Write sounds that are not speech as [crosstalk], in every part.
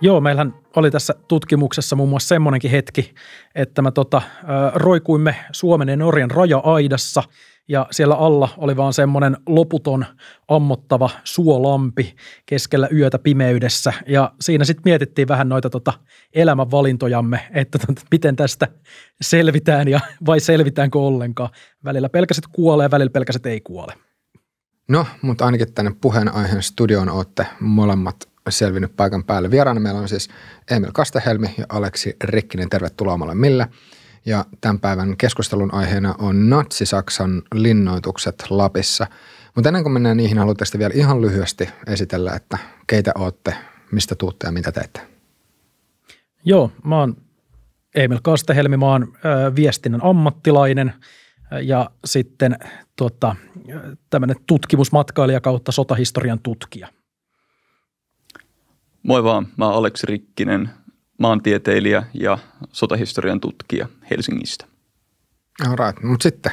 Joo, meillähän oli tässä tutkimuksessa muun muassa semmoinenkin hetki, että me tota, roikuimme Suomen ja Norjan raja-aidassa ja siellä alla oli vaan semmoinen loputon ammottava suolampi keskellä yötä pimeydessä. Ja siinä sitten mietittiin vähän noita tota elämänvalintojamme, että tota, miten tästä selvitään ja [laughs] vai selvitäänkö ollenkaan. Välillä pelkäset kuolee, välillä pelkäset ei kuole. No, mutta ainakin tänne puheenaiheen studioon olette molemmat selvinnyt paikan päälle. Vieraana meillä on siis Emil Kastehelmi ja Aleksi Rikkinen. Tervetuloa omalle Mille. Ja tämän päivän keskustelun aiheena on Natsi-Saksan linnoitukset Lapissa. Mutta ennen kuin mennään niihin, haluatteko vielä ihan lyhyesti esitellä, että keitä olette, mistä tuutte ja mitä teette? Joo, mä oon Emil Kastehelmi, mä oon ö, viestinnän ammattilainen ja sitten tota, tämmöinen tutkimusmatkailija kautta sotahistorian tutkija. Moi vaan, mä oon Aleksi Rikkinen, maantieteilijä ja sotahistorian tutkija Helsingistä. Right. mutta sitten,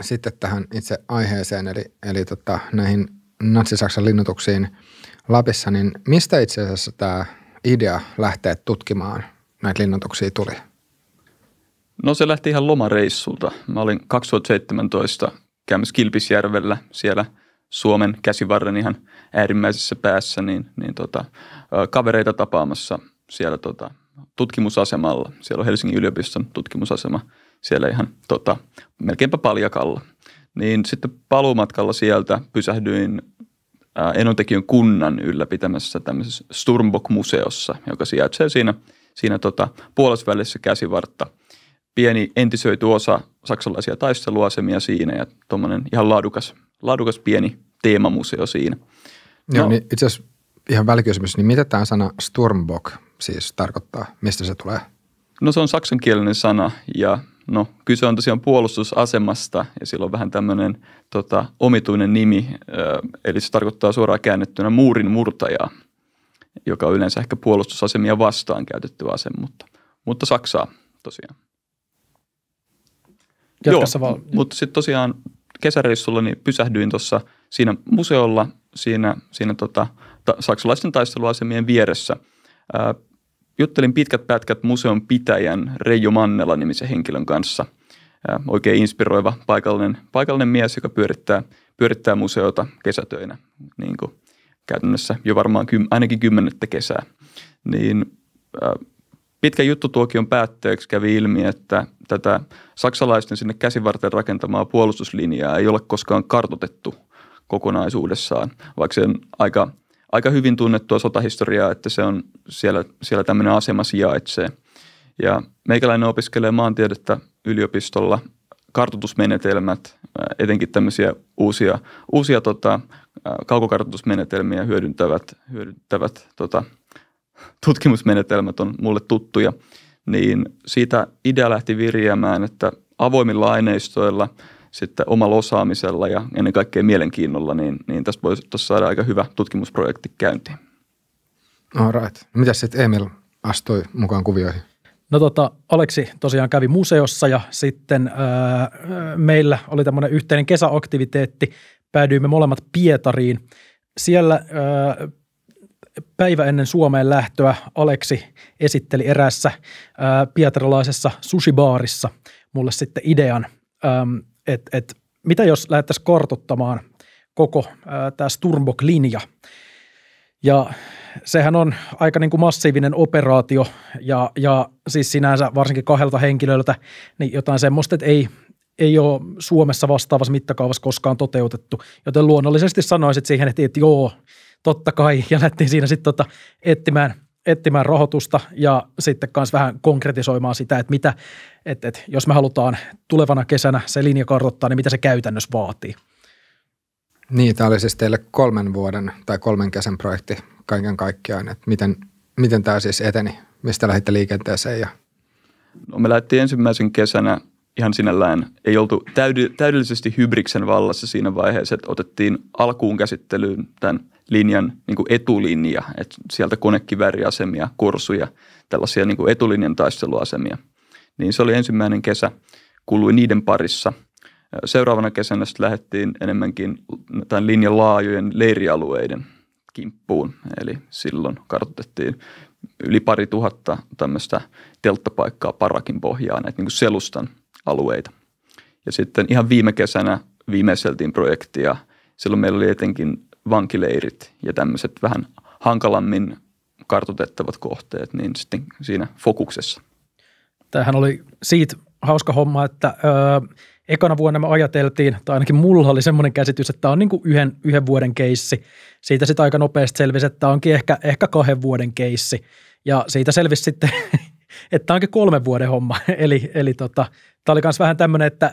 sitten tähän itse aiheeseen, eli, eli tota, näihin natsi-Saksan linnoituksiin Lapissa, niin mistä itse asiassa tämä idea lähtee tutkimaan näitä linnoituksia tuli? No se lähti ihan lomareissulta. Mä olin 2017 käymässä Kilpisjärvellä siellä Suomen käsivarren ihan äärimmäisessä päässä, niin, niin tota, kavereita tapaamassa siellä tota, tutkimusasemalla. Siellä on Helsingin yliopiston tutkimusasema siellä ihan tota, melkeinpä paljakalla. Niin sitten paluumatkalla sieltä pysähdyin Enontekijön kunnan ylläpitämässä tämmöisessä Sturmbok-museossa, joka sijaitsee siinä, siinä tota, puolusvälissä käsivartta. Pieni entisöity osa saksalaisia taisteluasemia siinä ja tuommoinen ihan laadukas, laadukas pieni teemamuseo siinä. Joo, no, niin itse asiassa ihan välikysymys, niin mitä tämä sana Sturmbock siis tarkoittaa? Mistä se tulee? No se on saksankielinen sana ja no kyse on tosiaan puolustusasemasta ja sillä on vähän tämmöinen tota, omituinen nimi, eli se tarkoittaa suoraan käännettynä muurin murtajaa, joka on yleensä ehkä puolustusasemia vastaan käytetty ase, mutta, mutta Saksaa tosiaan. Jatkassa Joo, val- mutta sitten tosiaan kesäreissulla niin pysähdyin tuossa siinä museolla, siinä, siinä tota, ta- saksalaisten taisteluasemien vieressä. Ää, juttelin pitkät pätkät museon pitäjän Reijo Mannela nimisen henkilön kanssa. Ää, oikein inspiroiva paikallinen, paikallinen mies, joka pyörittää, pyörittää museota kesätöinä, niin kuin käytännössä jo varmaan kym, ainakin kymmenettä kesää. Niin, ää, juttu tuokion päätteeksi kävi ilmi, että tätä saksalaisten sinne käsivarten rakentamaa puolustuslinjaa ei ole koskaan kartotettu kokonaisuudessaan, vaikka sen aika – aika hyvin tunnettua sotahistoriaa, että se on siellä, siellä tämmöinen asema sijaitsee. Ja meikäläinen opiskelee maantiedettä yliopistolla, kartoitusmenetelmät, äh, etenkin tämmöisiä uusia, uusia tota, äh, kaukokartoitusmenetelmiä hyödyntävät, hyödyntävät tota, tutkimusmenetelmät on mulle tuttuja, niin siitä idea lähti viriämään, että avoimilla aineistoilla – sitten omalla osaamisella ja ennen kaikkea mielenkiinnolla, niin, niin tästä voi saada aika hyvä tutkimusprojekti käyntiin. All right. Mitä sitten Emil astui mukaan kuvioihin? No tota, Aleksi tosiaan kävi museossa ja sitten ää, äh, meillä oli tämmöinen yhteinen kesäaktiviteetti. Päädyimme molemmat Pietariin. Siellä ää, äh, päivä ennen Suomeen lähtöä Aleksi esitteli eräässä ää, äh, pietarilaisessa sushibaarissa mulle sitten idean äm, että et, mitä jos lähdettäisiin kartottamaan koko tämä Sturmbok-linja. Ja sehän on aika niin kuin massiivinen operaatio ja, ja siis sinänsä varsinkin kahdelta henkilöltä niin jotain semmoista, että ei, ei ole Suomessa vastaavassa mittakaavassa koskaan toteutettu. Joten luonnollisesti sanoisit siihen, että, että joo, totta kai, ja lähdettiin siinä sitten tota etsimään, etsimään rahoitusta ja sitten kanssa vähän konkretisoimaan sitä, että mitä, että, että jos me halutaan tulevana kesänä se linja kartoittaa, niin mitä se käytännössä vaatii. Niin, tämä oli siis teille kolmen vuoden tai kolmen kesän projekti kaiken kaikkiaan, että miten, miten tämä siis eteni, mistä lähditte liikenteeseen ja No, me lähdettiin ensimmäisen kesänä ihan sinällään, ei oltu täydy, täydellisesti hybriksen vallassa siinä vaiheessa, että otettiin alkuun käsittelyyn tämän linjan niin kuin etulinja, että sieltä konekiväriasemia, korsuja, tällaisia niin kuin etulinjan taisteluasemia – niin se oli ensimmäinen kesä, kului niiden parissa. Seuraavana kesänä sitten lähdettiin enemmänkin tämän linjan laajojen leirialueiden kimppuun. Eli silloin kartoitettiin yli pari tuhatta tämmöistä telttapaikkaa Parakin pohjaa, näitä niin kuin selustan alueita. Ja sitten ihan viime kesänä viimeiseltiin projektia. Silloin meillä oli etenkin vankileirit ja tämmöiset vähän hankalammin kartotettavat kohteet, niin sitten siinä fokuksessa – Tämähän oli siitä hauska homma, että öö, ekana vuonna me ajateltiin, tai ainakin mulla oli semmoinen käsitys, että tämä on niin kuin yhden, yhden vuoden keissi. Siitä sitten aika nopeasti selvisi, että tämä onkin ehkä, ehkä kahden vuoden keissi. Ja siitä selvisi sitten, [laughs] että tämä onkin kolmen vuoden homma. [laughs] Eli, eli tota, tämä oli myös vähän tämmöinen, että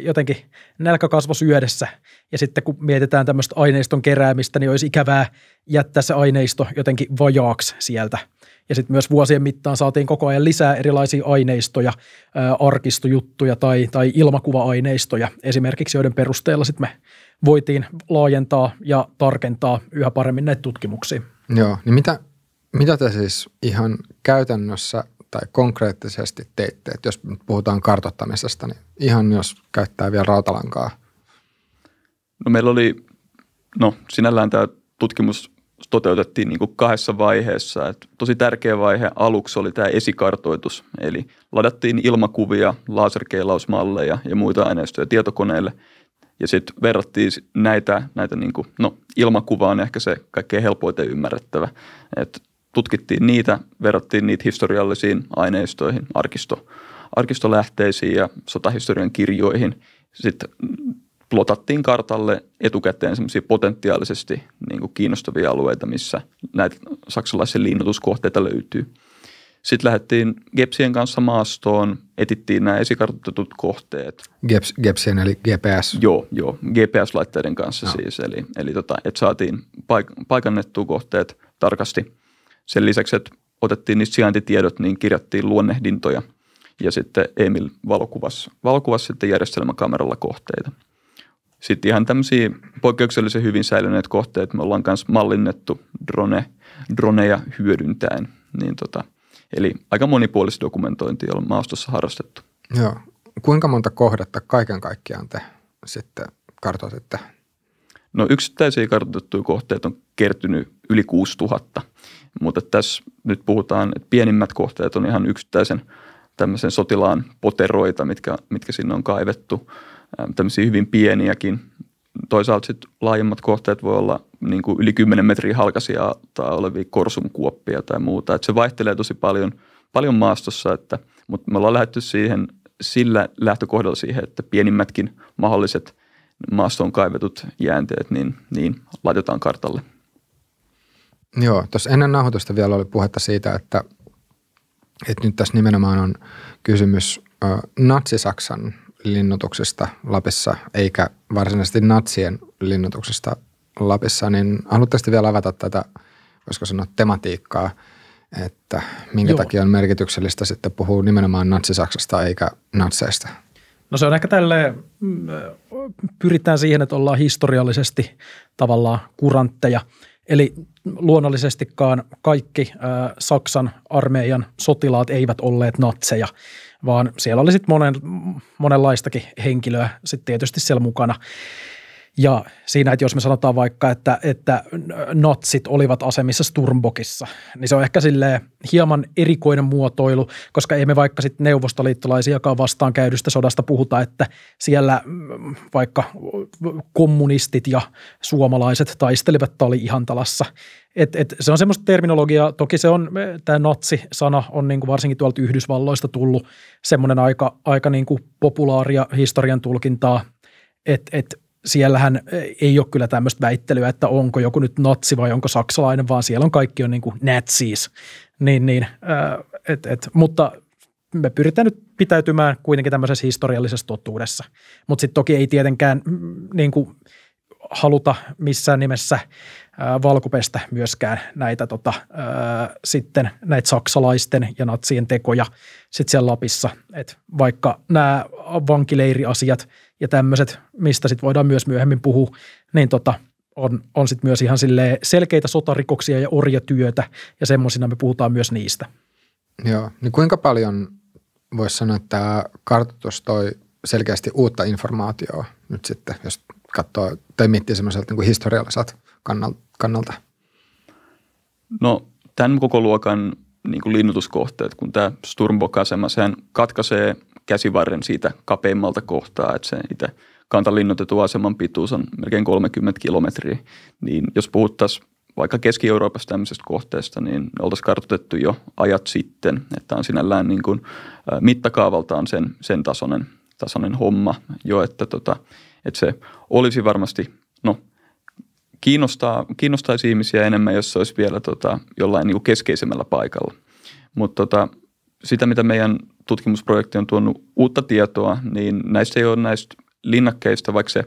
jotenkin nälkä kasvoi syödessä. Ja sitten kun mietitään tämmöistä aineiston keräämistä, niin olisi ikävää jättää se aineisto jotenkin vajaaksi sieltä – ja sitten myös vuosien mittaan saatiin koko ajan lisää erilaisia aineistoja, ää, arkistojuttuja tai, tai ilmakuva-aineistoja esimerkiksi, joiden perusteella sitten me voitiin laajentaa ja tarkentaa yhä paremmin näitä tutkimuksia. Joo, niin mitä, mitä te siis ihan käytännössä tai konkreettisesti teitte, että jos puhutaan kartottamisesta, niin ihan jos käyttää vielä rautalankaa? No meillä oli, no sinällään tämä tutkimus toteutettiin niin kuin kahdessa vaiheessa. Et tosi tärkeä vaihe aluksi oli tämä esikartoitus, eli ladattiin ilmakuvia, laserkeilausmalleja ja muita aineistoja tietokoneelle. Ja sitten verrattiin näitä, näitä niin kuin, no, ilmakuvaa on ehkä se kaikkein helpoiten ymmärrettävä. Et tutkittiin niitä, verrattiin niitä historiallisiin aineistoihin, arkisto, arkistolähteisiin ja sotahistorian kirjoihin. Sitten plotattiin kartalle etukäteen semmoisia potentiaalisesti niin kuin kiinnostavia alueita, missä näitä saksalaisia liinnotuskohteita löytyy. Sitten lähdettiin Gepsien kanssa maastoon, etittiin nämä esikartoitetut kohteet. Geps, Gepsien eli GPS? Joo, joo GPS-laitteiden kanssa no. siis. Eli, eli tota, että saatiin paik- paikannettua kohteet tarkasti. Sen lisäksi, että otettiin niistä sijaintitiedot, niin kirjattiin luonnehdintoja. Ja sitten Emil valokuvasi, valokuvasi sitten järjestelmäkameralla kohteita – sitten ihan tämmöisiä poikkeuksellisen hyvin säilyneet kohteet me ollaan myös mallinnettu drone, droneja hyödyntäen. Niin tota, eli aika monipuolista dokumentointia on maastossa harrastettu. Joo. Kuinka monta kohdetta kaiken kaikkiaan te sitten kartoititte? No yksittäisiä kartoitettuja kohteita on kertynyt yli 6000, mutta tässä nyt puhutaan, että pienimmät kohteet on ihan yksittäisen tämmöisen sotilaan poteroita, mitkä, mitkä sinne on kaivettu. Äh, tämmöisiä hyvin pieniäkin. Toisaalta sitten laajemmat kohteet voi olla niin kuin yli 10 metriä halkaisia tai olevia korsunkuoppia tai muuta. Et se vaihtelee tosi paljon, paljon maastossa, että, mutta me ollaan lähdetty siihen sillä lähtökohdalla siihen, että pienimmätkin mahdolliset maastoon kaivetut jäänteet niin, niin laitetaan kartalle. Joo, tuossa ennen nauhoitusta vielä oli puhetta siitä, että, että nyt tässä nimenomaan on kysymys ö, natsisaksan linnotuksesta Lapissa, eikä varsinaisesti natsien linnotuksesta Lapissa, niin haluatteko vielä avata tätä, voisiko sanoa, tematiikkaa, että minkä Joo. takia on merkityksellistä sitten puhua nimenomaan natsisaksasta eikä natseista? No se on ehkä tälle mm, pyritään siihen, että ollaan historiallisesti tavallaan kurantteja. Eli luonnollisestikaan kaikki Saksan armeijan sotilaat eivät olleet natseja, vaan siellä oli sitten monen, monenlaistakin henkilöä sitten tietysti siellä mukana. Ja siinä, että jos me sanotaan vaikka, että, että natsit olivat asemissa Sturmbokissa, niin se on ehkä silleen hieman erikoinen muotoilu, koska ei me vaikka sitten neuvostoliittolaisiakaan vastaan käydystä sodasta puhuta, että siellä mm, vaikka kommunistit ja suomalaiset taistelivat tali talassa. Et, et, se on semmoista terminologiaa, toki se on, tämä natsi-sana on niinku varsinkin tuolta Yhdysvalloista tullut semmoinen aika, aika niinku populaaria historian tulkintaa, että et, siellähän e, ei ole kyllä tämmöistä väittelyä, että onko joku nyt natsi vai onko saksalainen, vaan siellä on kaikki on niin kuin natsis. Niin, niin, äh, et, et, mutta me pyritään nyt pitäytymään kuitenkin tämmöisessä historiallisessa totuudessa. Mutta sitten toki ei tietenkään mm, niin kuin haluta missään nimessä valkopestä myöskään näitä tota, äh, sitten näitä saksalaisten ja natsien tekoja sitten siellä Lapissa. Et vaikka nämä vankileiriasiat – ja tämmöiset, mistä sitten voidaan myös myöhemmin puhua, niin tota, on, on sitten myös ihan selkeitä sotarikoksia ja orjatyötä ja semmoisina me puhutaan myös niistä. Joo, niin kuinka paljon voisi sanoa, että tämä kartoitus toi selkeästi uutta informaatiota nyt sitten, jos katsoo tai miettii semmoiselta niin historialliset kannalta? No tämän koko luokan niin kuin linnutuskohteet, kun tämä Sturmbok-asema, sehän katkaisee – käsivarren siitä kapeimmalta kohtaa, että se itse kantalinnoitetun aseman pituus on melkein 30 kilometriä, niin jos puhuttaisiin vaikka Keski-Euroopassa tämmöisestä kohteesta, niin oltaisiin kartoitettu jo ajat sitten, että on sinällään niin kuin mittakaavaltaan sen, sen tasoinen, tasoinen homma jo, että, tota, että se olisi varmasti, no kiinnostaa, kiinnostaisi ihmisiä enemmän, jos se olisi vielä tota, jollain niin kuin keskeisemmällä paikalla. Mutta tota, sitä, mitä meidän tutkimusprojekti on tuonut uutta tietoa, niin näistä ei ole näistä linnakkeista, vaikka se,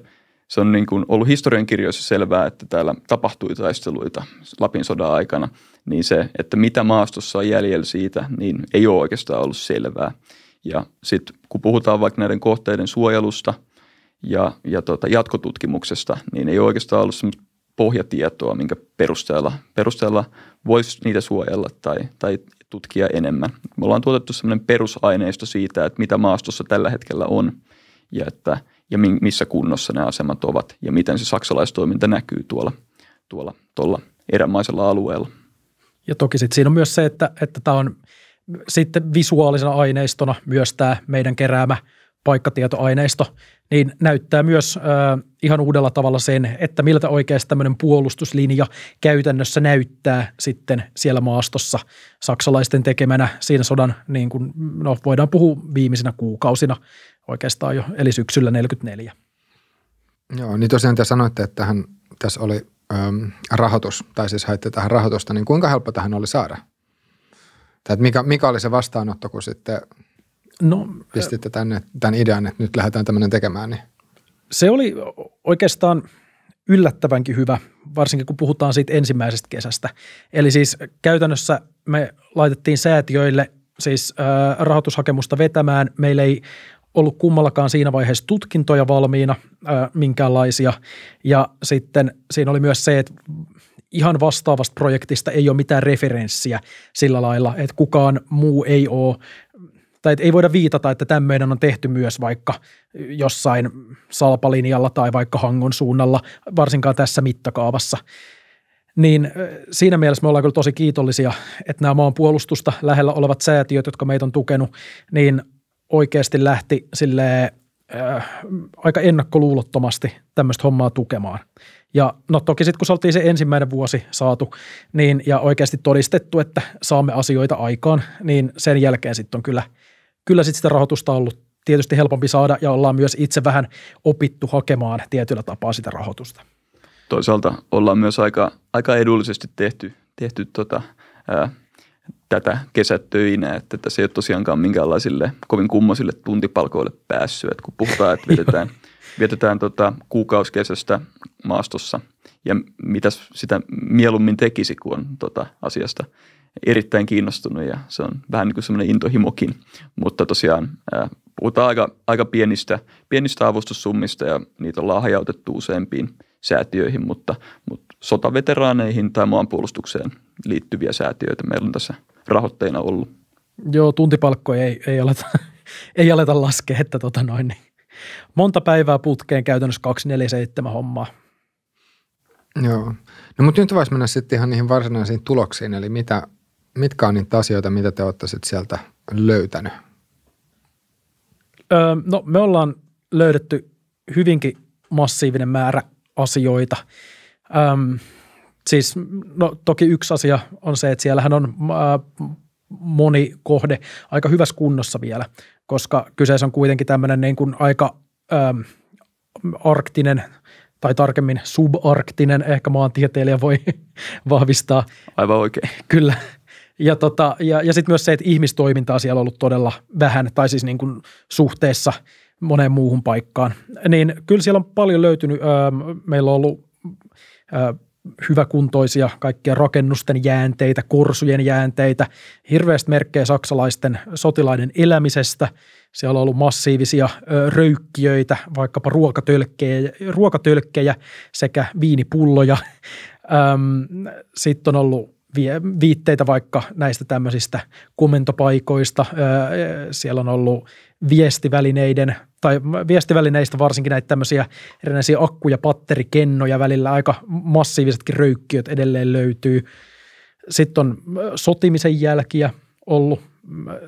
se on niin kuin ollut historiankirjoissa selvää, että täällä tapahtui taisteluita Lapin sodan aikana, niin se, että mitä maastossa on jäljellä siitä, niin ei ole oikeastaan ollut selvää. Ja sitten kun puhutaan vaikka näiden kohteiden suojelusta ja, ja tota, jatkotutkimuksesta, niin ei ole oikeastaan ollut semmoista pohjatietoa, minkä perusteella, perusteella voisi niitä suojella tai, tai tutkia enemmän. Me ollaan tuotettu sellainen perusaineisto siitä, että mitä maastossa tällä hetkellä on ja, että, ja missä kunnossa nämä asemat ovat ja miten se saksalaistoiminta näkyy tuolla, tuolla tuolla erämaisella alueella. Ja toki sitten siinä on myös se, että, että tämä on sitten visuaalisena aineistona myös tämä meidän keräämä – paikkatietoaineisto, niin näyttää myös ihan uudella tavalla sen, että miltä oikeasti tämmöinen puolustuslinja käytännössä näyttää sitten siellä maastossa saksalaisten tekemänä siinä sodan, niin kuin, no voidaan puhua viimeisinä kuukausina oikeastaan jo, eli syksyllä 44. Joo, niin tosiaan te sanoitte, että tähän, tässä oli äm, rahoitus, tai siis haitte tähän rahoitusta, niin kuinka helppo tähän oli saada? Tai mikä, mikä oli se vastaanotto, kun sitten – No, pistitte tänne tämän idean, että nyt lähdetään tämmöinen tekemään? Niin. Se oli oikeastaan yllättävänkin hyvä, varsinkin kun puhutaan siitä ensimmäisestä kesästä. Eli siis käytännössä me laitettiin säätiöille siis äh, rahoitushakemusta vetämään. Meillä ei ollut kummallakaan siinä vaiheessa tutkintoja valmiina äh, minkäänlaisia. Ja sitten siinä oli myös se, että ihan vastaavasta projektista ei ole mitään referenssiä sillä lailla, että kukaan muu ei ole tai että ei voida viitata, että tämmöinen on tehty myös vaikka jossain salpalinjalla tai vaikka hangon suunnalla, varsinkaan tässä mittakaavassa. Niin siinä mielessä me ollaan kyllä tosi kiitollisia, että nämä maan puolustusta lähellä olevat säätiöt, jotka meitä on tukenut, niin oikeasti lähti sille äh, aika ennakkoluulottomasti tämmöistä hommaa tukemaan. Ja no toki sitten kun se oltiin se ensimmäinen vuosi saatu niin, ja oikeasti todistettu, että saamme asioita aikaan, niin sen jälkeen sitten on kyllä – kyllä sitten sitä rahoitusta on ollut tietysti helpompi saada ja ollaan myös itse vähän opittu hakemaan tietyllä tapaa sitä rahoitusta. Toisaalta ollaan myös aika, aika edullisesti tehty, tehty tota, ää, tätä kesätöinä, että tässä ei ole tosiaankaan minkäänlaisille kovin kummosille tuntipalkoille päässyt, että kun puhutaan, että [laughs] vietetään, vietetään tota kuukausikesästä maastossa ja mitä sitä mieluummin tekisi, kun on tota asiasta erittäin kiinnostunut ja se on vähän niin kuin semmoinen intohimokin, mutta tosiaan ää, äh, puhutaan aika, aika pienistä, pienistä avustussummista ja niitä ollaan hajautettu useampiin säätiöihin, mutta, mutta sotaveteraaneihin tai maanpuolustukseen liittyviä säätiöitä meillä on tässä rahoitteina ollut. Joo, tuntipalkkoja ei, ei, aleta, [laughs] ei aleta laskea, että tota noin, niin. monta päivää putkeen käytännössä 247 hommaa. Joo. No mutta nyt voisi mennä sitten ihan niihin varsinaisiin tuloksiin, eli mitä mitkä on niitä asioita, mitä te olette sit sieltä löytänyt? Öö, no me ollaan löydetty hyvinkin massiivinen määrä asioita. Öö, siis no, toki yksi asia on se, että siellähän on öö, moni kohde aika hyvässä kunnossa vielä, koska kyseessä on kuitenkin tämmöinen niin kuin aika öö, arktinen tai tarkemmin subarktinen, ehkä maantieteilijä voi [laughs] vahvistaa. Aivan oikein. Kyllä, ja, tota, ja, ja sitten myös se, että ihmistoimintaa siellä on ollut todella vähän, tai siis niin kuin suhteessa moneen muuhun paikkaan. Niin kyllä siellä on paljon löytynyt, ö, ähm, meillä on ollut ö, äh, hyväkuntoisia kaikkia rakennusten jäänteitä, korsujen jäänteitä, hirveästi merkkejä saksalaisten sotilaiden elämisestä. Siellä on ollut massiivisia ö, äh, röykkiöitä, vaikkapa ruokatölkkejä, ruokatölkkejä sekä viinipulloja. Sitten on ollut viitteitä vaikka näistä tämmöisistä komentopaikoista. Siellä on ollut viestivälineiden tai viestivälineistä varsinkin näitä tämmöisiä erinäisiä akku- ja patterikennoja välillä. Aika massiivisetkin röykkiöt edelleen löytyy. Sitten on sotimisen jälkiä ollut.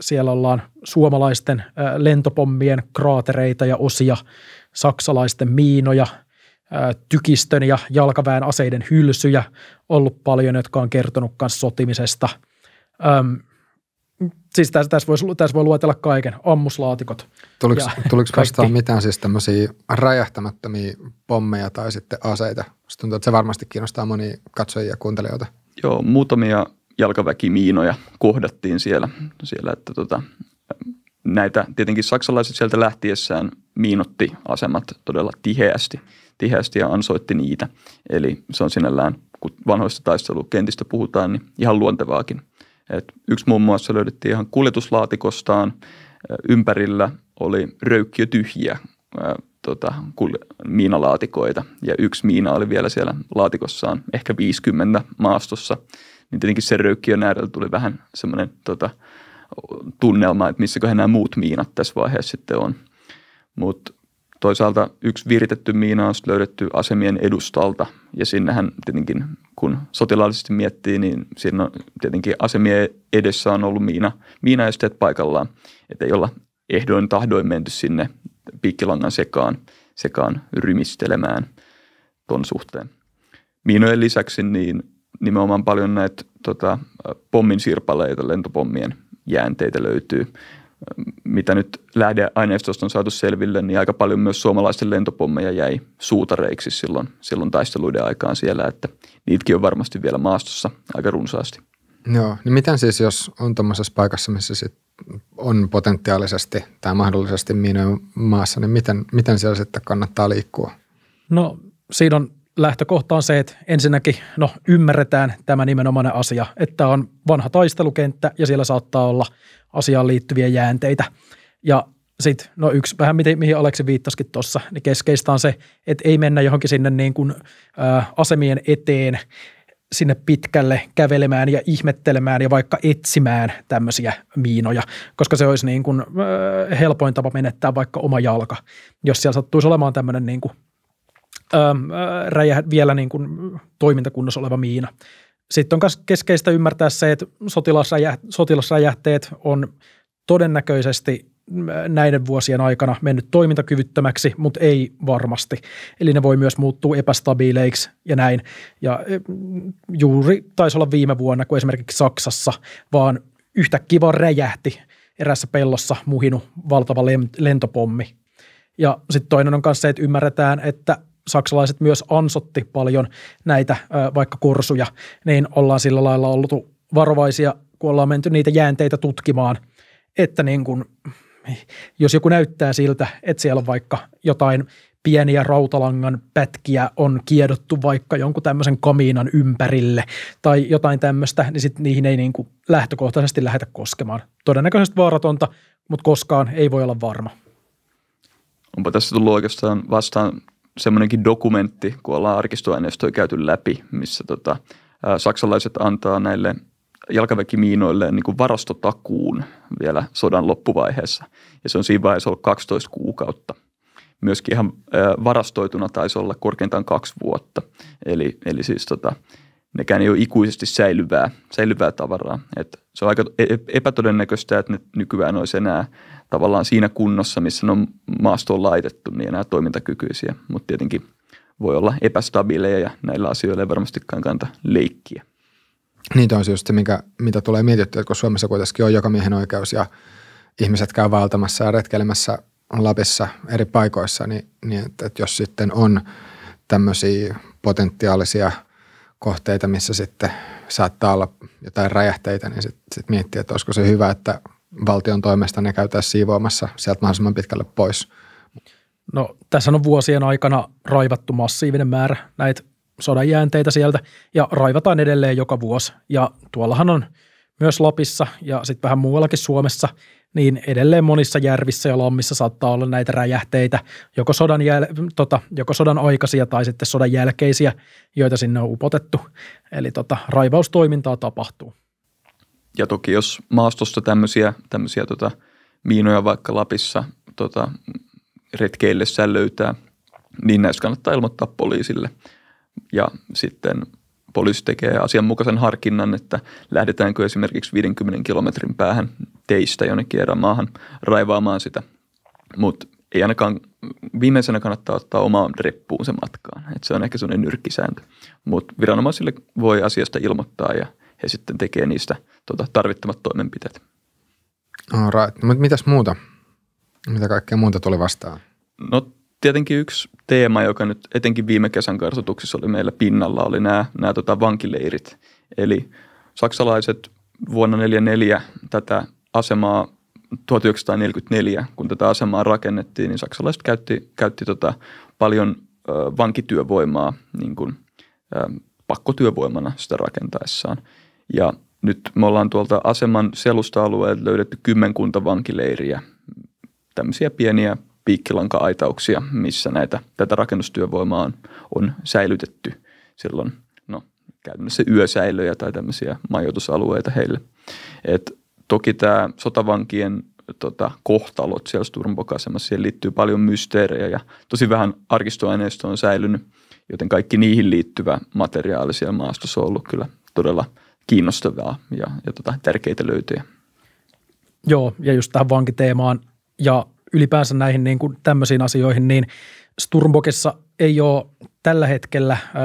Siellä ollaan suomalaisten lentopommien kraatereita ja osia, saksalaisten miinoja – tykistön ja jalkaväen aseiden hylsyjä ollut paljon, jotka on kertonut myös sotimisesta. Öm, siis tässä, tässä, voi, tässä voi luetella kaiken, ammuslaatikot. Tuliko, vastaan mitään siis tämmöisiä räjähtämättömiä pommeja tai sitten aseita? Sitten tuntuu, että se varmasti kiinnostaa moni katsojia ja kuuntelijoita. Joo, muutamia jalkaväkimiinoja kohdattiin siellä, siellä että tota, näitä tietenkin saksalaiset sieltä lähtiessään miinotti asemat todella tiheästi – tiheästi ja ansoitti niitä. Eli se on sinällään, kun vanhoista taistelukentistä puhutaan, niin ihan luontevaakin. Et yksi muun muassa löydettiin ihan kuljetuslaatikostaan. Ympärillä oli röykkiö tyhjiä tota, miinalaatikoita ja yksi miina oli vielä siellä laatikossaan ehkä 50 maastossa. Niin tietenkin se röykkiön äärellä tuli vähän semmoinen tota, tunnelma, että missäköhän nämä muut miinat tässä vaiheessa sitten on. Mutta Toisaalta yksi viritetty miina on löydetty asemien edustalta ja sinnehän tietenkin, kun sotilaallisesti miettii, niin siinä on tietenkin asemien edessä on ollut miina, miinaesteet paikallaan, että ei olla ehdoin tahdoin menty sinne piikkilangan sekaan, sekaan rymistelemään ton suhteen. Miinojen lisäksi niin nimenomaan paljon näitä tota, pommin sirpaleita, lentopommien jäänteitä löytyy – mitä nyt lähdeaineistosta on saatu selville, niin aika paljon myös suomalaisten lentopommeja jäi suutareiksi silloin, silloin taisteluiden aikaan siellä, että niitäkin on varmasti vielä maastossa aika runsaasti. Joo, niin miten siis jos on tuommoisessa paikassa, missä sit on potentiaalisesti tai mahdollisesti miinojen maassa, niin miten, miten siellä sitten kannattaa liikkua? No siinä on lähtökohta on se, että ensinnäkin no, ymmärretään tämä nimenomainen asia, että on vanha taistelukenttä ja siellä saattaa olla asiaan liittyviä jäänteitä. Ja sitten, no yksi vähän mihin Aleksi viittasikin tuossa, niin keskeistä on se, että ei mennä johonkin sinne niin kuin, ä, asemien eteen sinne pitkälle kävelemään ja ihmettelemään ja vaikka etsimään tämmöisiä miinoja, koska se olisi niin kuin, ä, helpoin tapa menettää vaikka oma jalka, jos siellä sattuisi olemaan tämmöinen niin kuin Öö, öö, räjä, vielä niin kuin toimintakunnossa oleva miina. Sitten on myös keskeistä ymmärtää se, että sotilasräjä, sotilasräjähteet on todennäköisesti öö, näiden vuosien aikana mennyt toimintakyvyttömäksi, mutta ei varmasti. Eli ne voi myös muuttua epästabiileiksi ja näin. Ja juuri taisi olla viime vuonna, kun esimerkiksi Saksassa vaan yhtäkkiä vaan räjähti erässä pellossa muhinu valtava lentopommi. Ja sitten toinen on myös se, että ymmärretään, että saksalaiset myös ansotti paljon näitä vaikka kursuja, niin ollaan sillä lailla ollut varovaisia, kun ollaan menty niitä jäänteitä tutkimaan, että niin kuin, jos joku näyttää siltä, että siellä on vaikka jotain pieniä rautalangan pätkiä on kiedottu vaikka jonkun tämmöisen kamiinan ympärille tai jotain tämmöistä, niin sitten niihin ei niin kuin lähtökohtaisesti lähdetä koskemaan. Todennäköisesti vaaratonta, mutta koskaan ei voi olla varma. Onpa tässä tullut oikeastaan vastaan semmoinenkin dokumentti, kun ollaan arkistoaineistoja käyty läpi, missä tota, saksalaiset antaa näille jalkaväkimiinoille niin kuin varastotakuun vielä sodan loppuvaiheessa. Ja se on siinä vaiheessa ollut 12 kuukautta. Myöskin ihan varastoituna taisi olla korkeintaan kaksi vuotta. Eli, eli siis tota, nekään ei ole ikuisesti säilyvää, säilyvää tavaraa. Et se on aika e-, e-, epätodennäköistä, että ne nykyään olisi enää tavallaan siinä kunnossa, missä ne on maastoon laitettu, niin enää toimintakykyisiä. Mutta tietenkin voi olla epästabiileja ja näillä asioilla ei varmastikaan kannata leikkiä. Niitä on se just se, mikä, mitä tulee mietittyä, että kun Suomessa kuitenkin on joka miehen oikeus ja ihmiset käy valtamassa ja retkelemässä Lapissa eri paikoissa, niin, niin että, että jos sitten on tämmöisiä potentiaalisia – kohteita, missä sitten saattaa olla jotain räjähteitä, niin sitten sit miettiä, että olisiko se hyvä, että valtion toimesta ne käytäisiin siivoamassa sieltä mahdollisimman pitkälle pois. No tässä on vuosien aikana raivattu massiivinen määrä näitä sodan jäänteitä sieltä ja raivataan edelleen joka vuosi. Ja tuollahan on – myös Lapissa ja sitten vähän muuallakin Suomessa, niin edelleen monissa järvissä ja lammissa saattaa olla näitä räjähteitä, joko sodan, jäl- tota, joko sodan aikaisia tai sitten sodan jälkeisiä, joita sinne on upotettu. Eli tota, raivaustoimintaa tapahtuu. Ja toki jos maastosta tämmöisiä, tämmöisiä tota, miinoja vaikka Lapissa tota, retkeillessään löytää, niin näistä kannattaa ilmoittaa poliisille. Ja sitten poliisi tekee asianmukaisen harkinnan, että lähdetäänkö esimerkiksi 50 kilometrin päähän teistä jonnekin erämaahan raivaamaan sitä. Mutta ei ainakaan viimeisenä kannattaa ottaa omaan reppuun se matkaan. Et se on ehkä sellainen nyrkkisääntö. Mutta viranomaisille voi asiasta ilmoittaa ja he sitten tekee niistä tota, tarvittavat toimenpiteet. All right. Mutta mitäs muuta? Mitä kaikkea muuta tuli vastaan? No tietenkin yksi teema, joka nyt etenkin viime kesän kartoituksissa oli meillä pinnalla, oli nämä, nämä tota vankileirit. Eli saksalaiset vuonna 1944 tätä asemaa 1944, kun tätä asemaa rakennettiin, niin saksalaiset käytti, käytti tota paljon ö, vankityövoimaa niin kuin, ö, pakkotyövoimana sitä rakentaessaan. Ja nyt me ollaan tuolta aseman selusta alueelta löydetty kymmenkunta vankileiriä, tämmöisiä pieniä piikkilanka-aitauksia, missä näitä, tätä rakennustyövoimaa on, on säilytetty silloin no, käytännössä yösäilöjä tai tämmöisiä majoitusalueita heille. Et toki tämä sotavankien tota, kohtalot siellä Sturmbokasemassa, siihen liittyy paljon mysteerejä ja tosi vähän arkistoaineisto on säilynyt, joten kaikki niihin liittyvä materiaali siellä maastossa on ollut kyllä todella kiinnostavaa ja, ja tota, tärkeitä löytyjä. Joo, ja just tähän vankiteemaan ja ylipäänsä näihin niin kuin tämmöisiin asioihin, niin Sturmbokessa ei ole tällä hetkellä ö,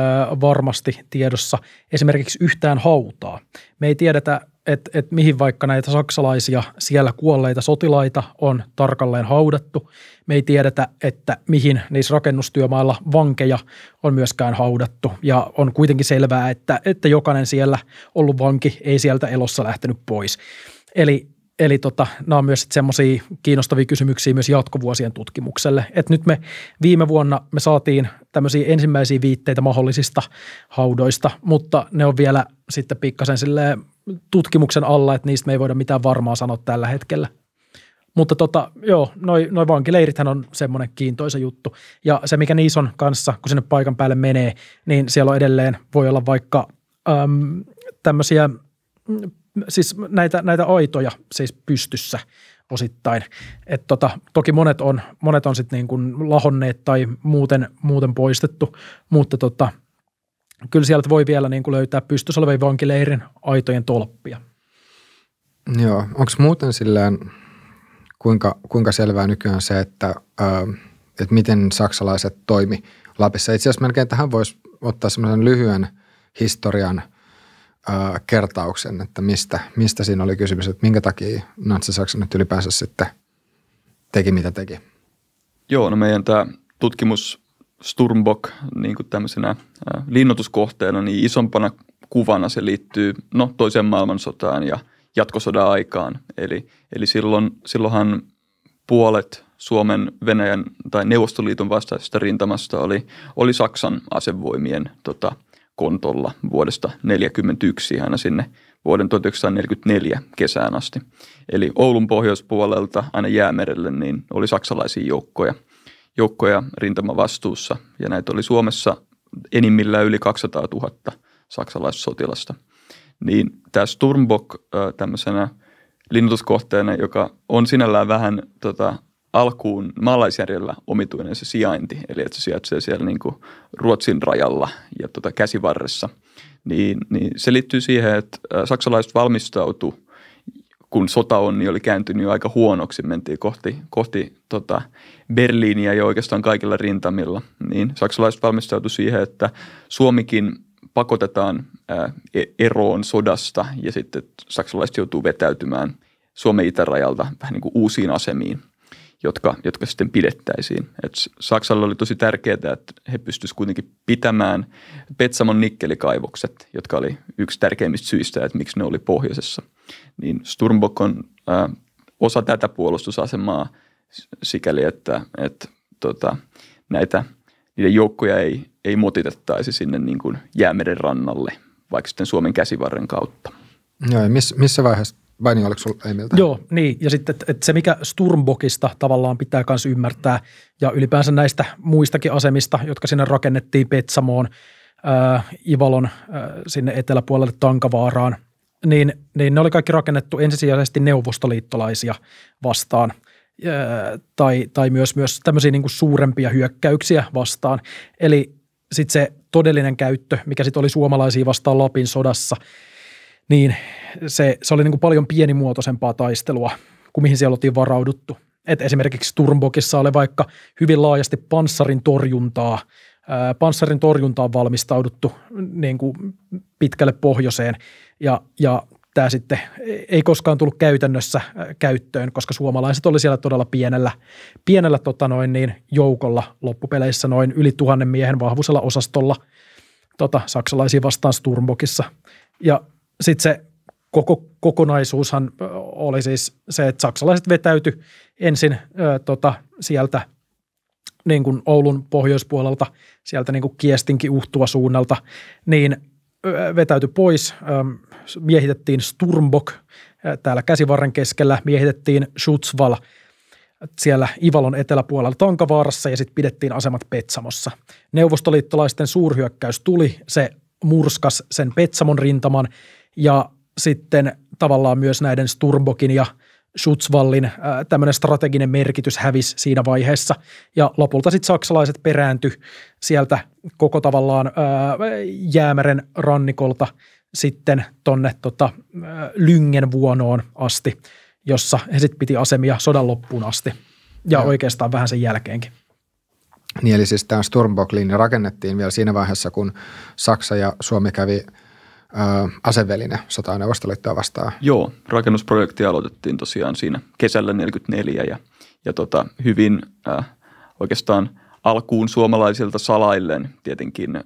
varmasti tiedossa esimerkiksi yhtään hautaa. Me ei tiedetä, että et mihin vaikka näitä saksalaisia siellä kuolleita sotilaita on tarkalleen haudattu. Me ei tiedetä, että mihin niissä rakennustyömailla vankeja on myöskään haudattu. Ja on kuitenkin selvää, että, että jokainen siellä ollut vanki ei sieltä elossa lähtenyt pois. Eli eli tota, nämä on myös semmoisia kiinnostavia kysymyksiä myös jatkovuosien tutkimukselle. Et nyt me viime vuonna me saatiin tämmöisiä ensimmäisiä viitteitä mahdollisista haudoista, mutta ne on vielä sitten pikkasen tutkimuksen alla, että niistä me ei voida mitään varmaa sanoa tällä hetkellä. Mutta tota, joo, noi, noi vankileirithän on semmoinen kiintoisa juttu. Ja se, mikä niissä on kanssa, kun sinne paikan päälle menee, niin siellä on edelleen, voi olla vaikka äm, tämmöisiä siis näitä, näitä aitoja siis pystyssä osittain. Et tota, toki monet on, monet on sitten niin lahonneet tai muuten, muuten poistettu, mutta tota, kyllä sieltä voi vielä niin kuin löytää pystyssä olevien vankileirin aitojen tolppia. Joo, onko muuten silleen, kuinka, kuinka selvää nykyään se, että, ää, että miten saksalaiset toimi Lapissa? Itse asiassa melkein tähän voisi ottaa semmoisen lyhyen historian – kertauksen, että mistä, mistä siinä oli kysymys, että minkä takia Natsi-Saksa nyt ylipäänsä sitten teki mitä teki? Joo, no meidän tämä tutkimus Sturmbok niin kuin tämmöisenä linnoituskohteena, niin isompana kuvana se liittyy no, toiseen maailmansotaan ja jatkosodan aikaan. Eli, eli silloin, silloinhan puolet Suomen, Venäjän tai Neuvostoliiton vastaisesta rintamasta oli, oli Saksan asevoimien tota, – kontolla vuodesta 1941 aina sinne vuoden 1944 kesään asti. Eli Oulun pohjoispuolelta aina jäämerelle niin oli saksalaisia joukkoja, joukkoja rintamavastuussa ja näitä oli Suomessa enimmillään yli 200 000 saksalaissotilasta. Niin tämä Sturmbok tämmöisenä linnutuskohteena, joka on sinällään vähän tota, alkuun maalaisjärjellä omituinen se sijainti, eli että se sijaitsee siellä niin kuin Ruotsin rajalla ja tuota käsivarressa, niin, niin se liittyy siihen, että saksalaiset valmistautu, kun sota on, niin oli kääntynyt jo aika huonoksi, mentiin kohti, kohti tota Berliiniä ja oikeastaan kaikilla rintamilla, niin saksalaiset valmistautu siihen, että Suomikin pakotetaan e-, eroon sodasta ja sitten saksalaiset joutuu vetäytymään Suomen itärajalta vähän niin kuin uusiin asemiin – jotka, jotka sitten pidettäisiin. Et Saksalla oli tosi tärkeää, että he pystyisivät kuitenkin pitämään Petsamon nikkelikaivokset, jotka oli yksi tärkeimmistä syistä, että miksi ne oli pohjoisessa. Niin Sturmbok on ää, äh, osa tätä puolustusasemaa sikäli, että, että tota, näitä, niiden joukkoja ei, ei motitettaisi sinne niin kuin jäämeren rannalle, vaikka sitten Suomen käsivarren kautta. Joo, miss, missä vaiheessa vai niin, oliko ei miltä? Joo, niin. Ja sitten että et se, mikä Sturmbokista tavallaan pitää myös ymmärtää ja ylipäänsä näistä muistakin asemista, jotka sinne rakennettiin Petsamoon, äh, Ivalon äh, sinne eteläpuolelle Tankavaaraan, niin, niin ne oli kaikki rakennettu ensisijaisesti neuvostoliittolaisia vastaan äh, tai, tai myös, myös tämmöisiä niin kuin suurempia hyökkäyksiä vastaan. Eli sitten se todellinen käyttö, mikä sitten oli suomalaisia vastaan Lapin sodassa – niin se, se oli niin kuin paljon pienimuotoisempaa taistelua kuin mihin siellä oltiin varauduttu. Et esimerkiksi Turmbokissa oli vaikka hyvin laajasti panssarin torjuntaa, panssarin torjuntaa valmistauduttu niin kuin pitkälle pohjoiseen ja, ja tämä sitten ei koskaan tullut käytännössä käyttöön, koska suomalaiset oli siellä todella pienellä, pienellä tota noin niin, joukolla loppupeleissä noin yli tuhannen miehen vahvuisella osastolla tota, saksalaisia vastaan Sturmbokissa. Ja sitten se koko kokonaisuushan oli siis se, että saksalaiset vetäyty ensin ö, tota, sieltä niin kuin Oulun pohjoispuolelta, sieltä niin kuin Kiestinkin uhtua suunnalta, niin vetäyty pois. Miehitettiin Sturmbok täällä käsivarren keskellä, miehitettiin Schutzwall siellä Ivalon eteläpuolella Tankavaarassa ja sitten pidettiin asemat Petsamossa. Neuvostoliittolaisten suurhyökkäys tuli, se murskas sen Petsamon rintaman – ja sitten tavallaan myös näiden Sturbokin ja Schutzwallin äh, tämmöinen strateginen merkitys hävisi siinä vaiheessa. Ja lopulta sitten saksalaiset perääntyi sieltä koko tavallaan äh, jäämeren rannikolta sitten tonne tota, äh, Lyngen vuonoon asti, jossa he sitten piti asemia sodan loppuun asti ja no. oikeastaan vähän sen jälkeenkin. Niin eli siis tämä Sturmbock-linja rakennettiin vielä siinä vaiheessa, kun Saksa ja Suomi kävi – aseveline sotaa Neuvostoliittoa vastaan. Joo, rakennusprojekti aloitettiin tosiaan siinä kesällä 44 ja, ja tota, hyvin äh, oikeastaan alkuun suomalaisilta salailleen tietenkin äh,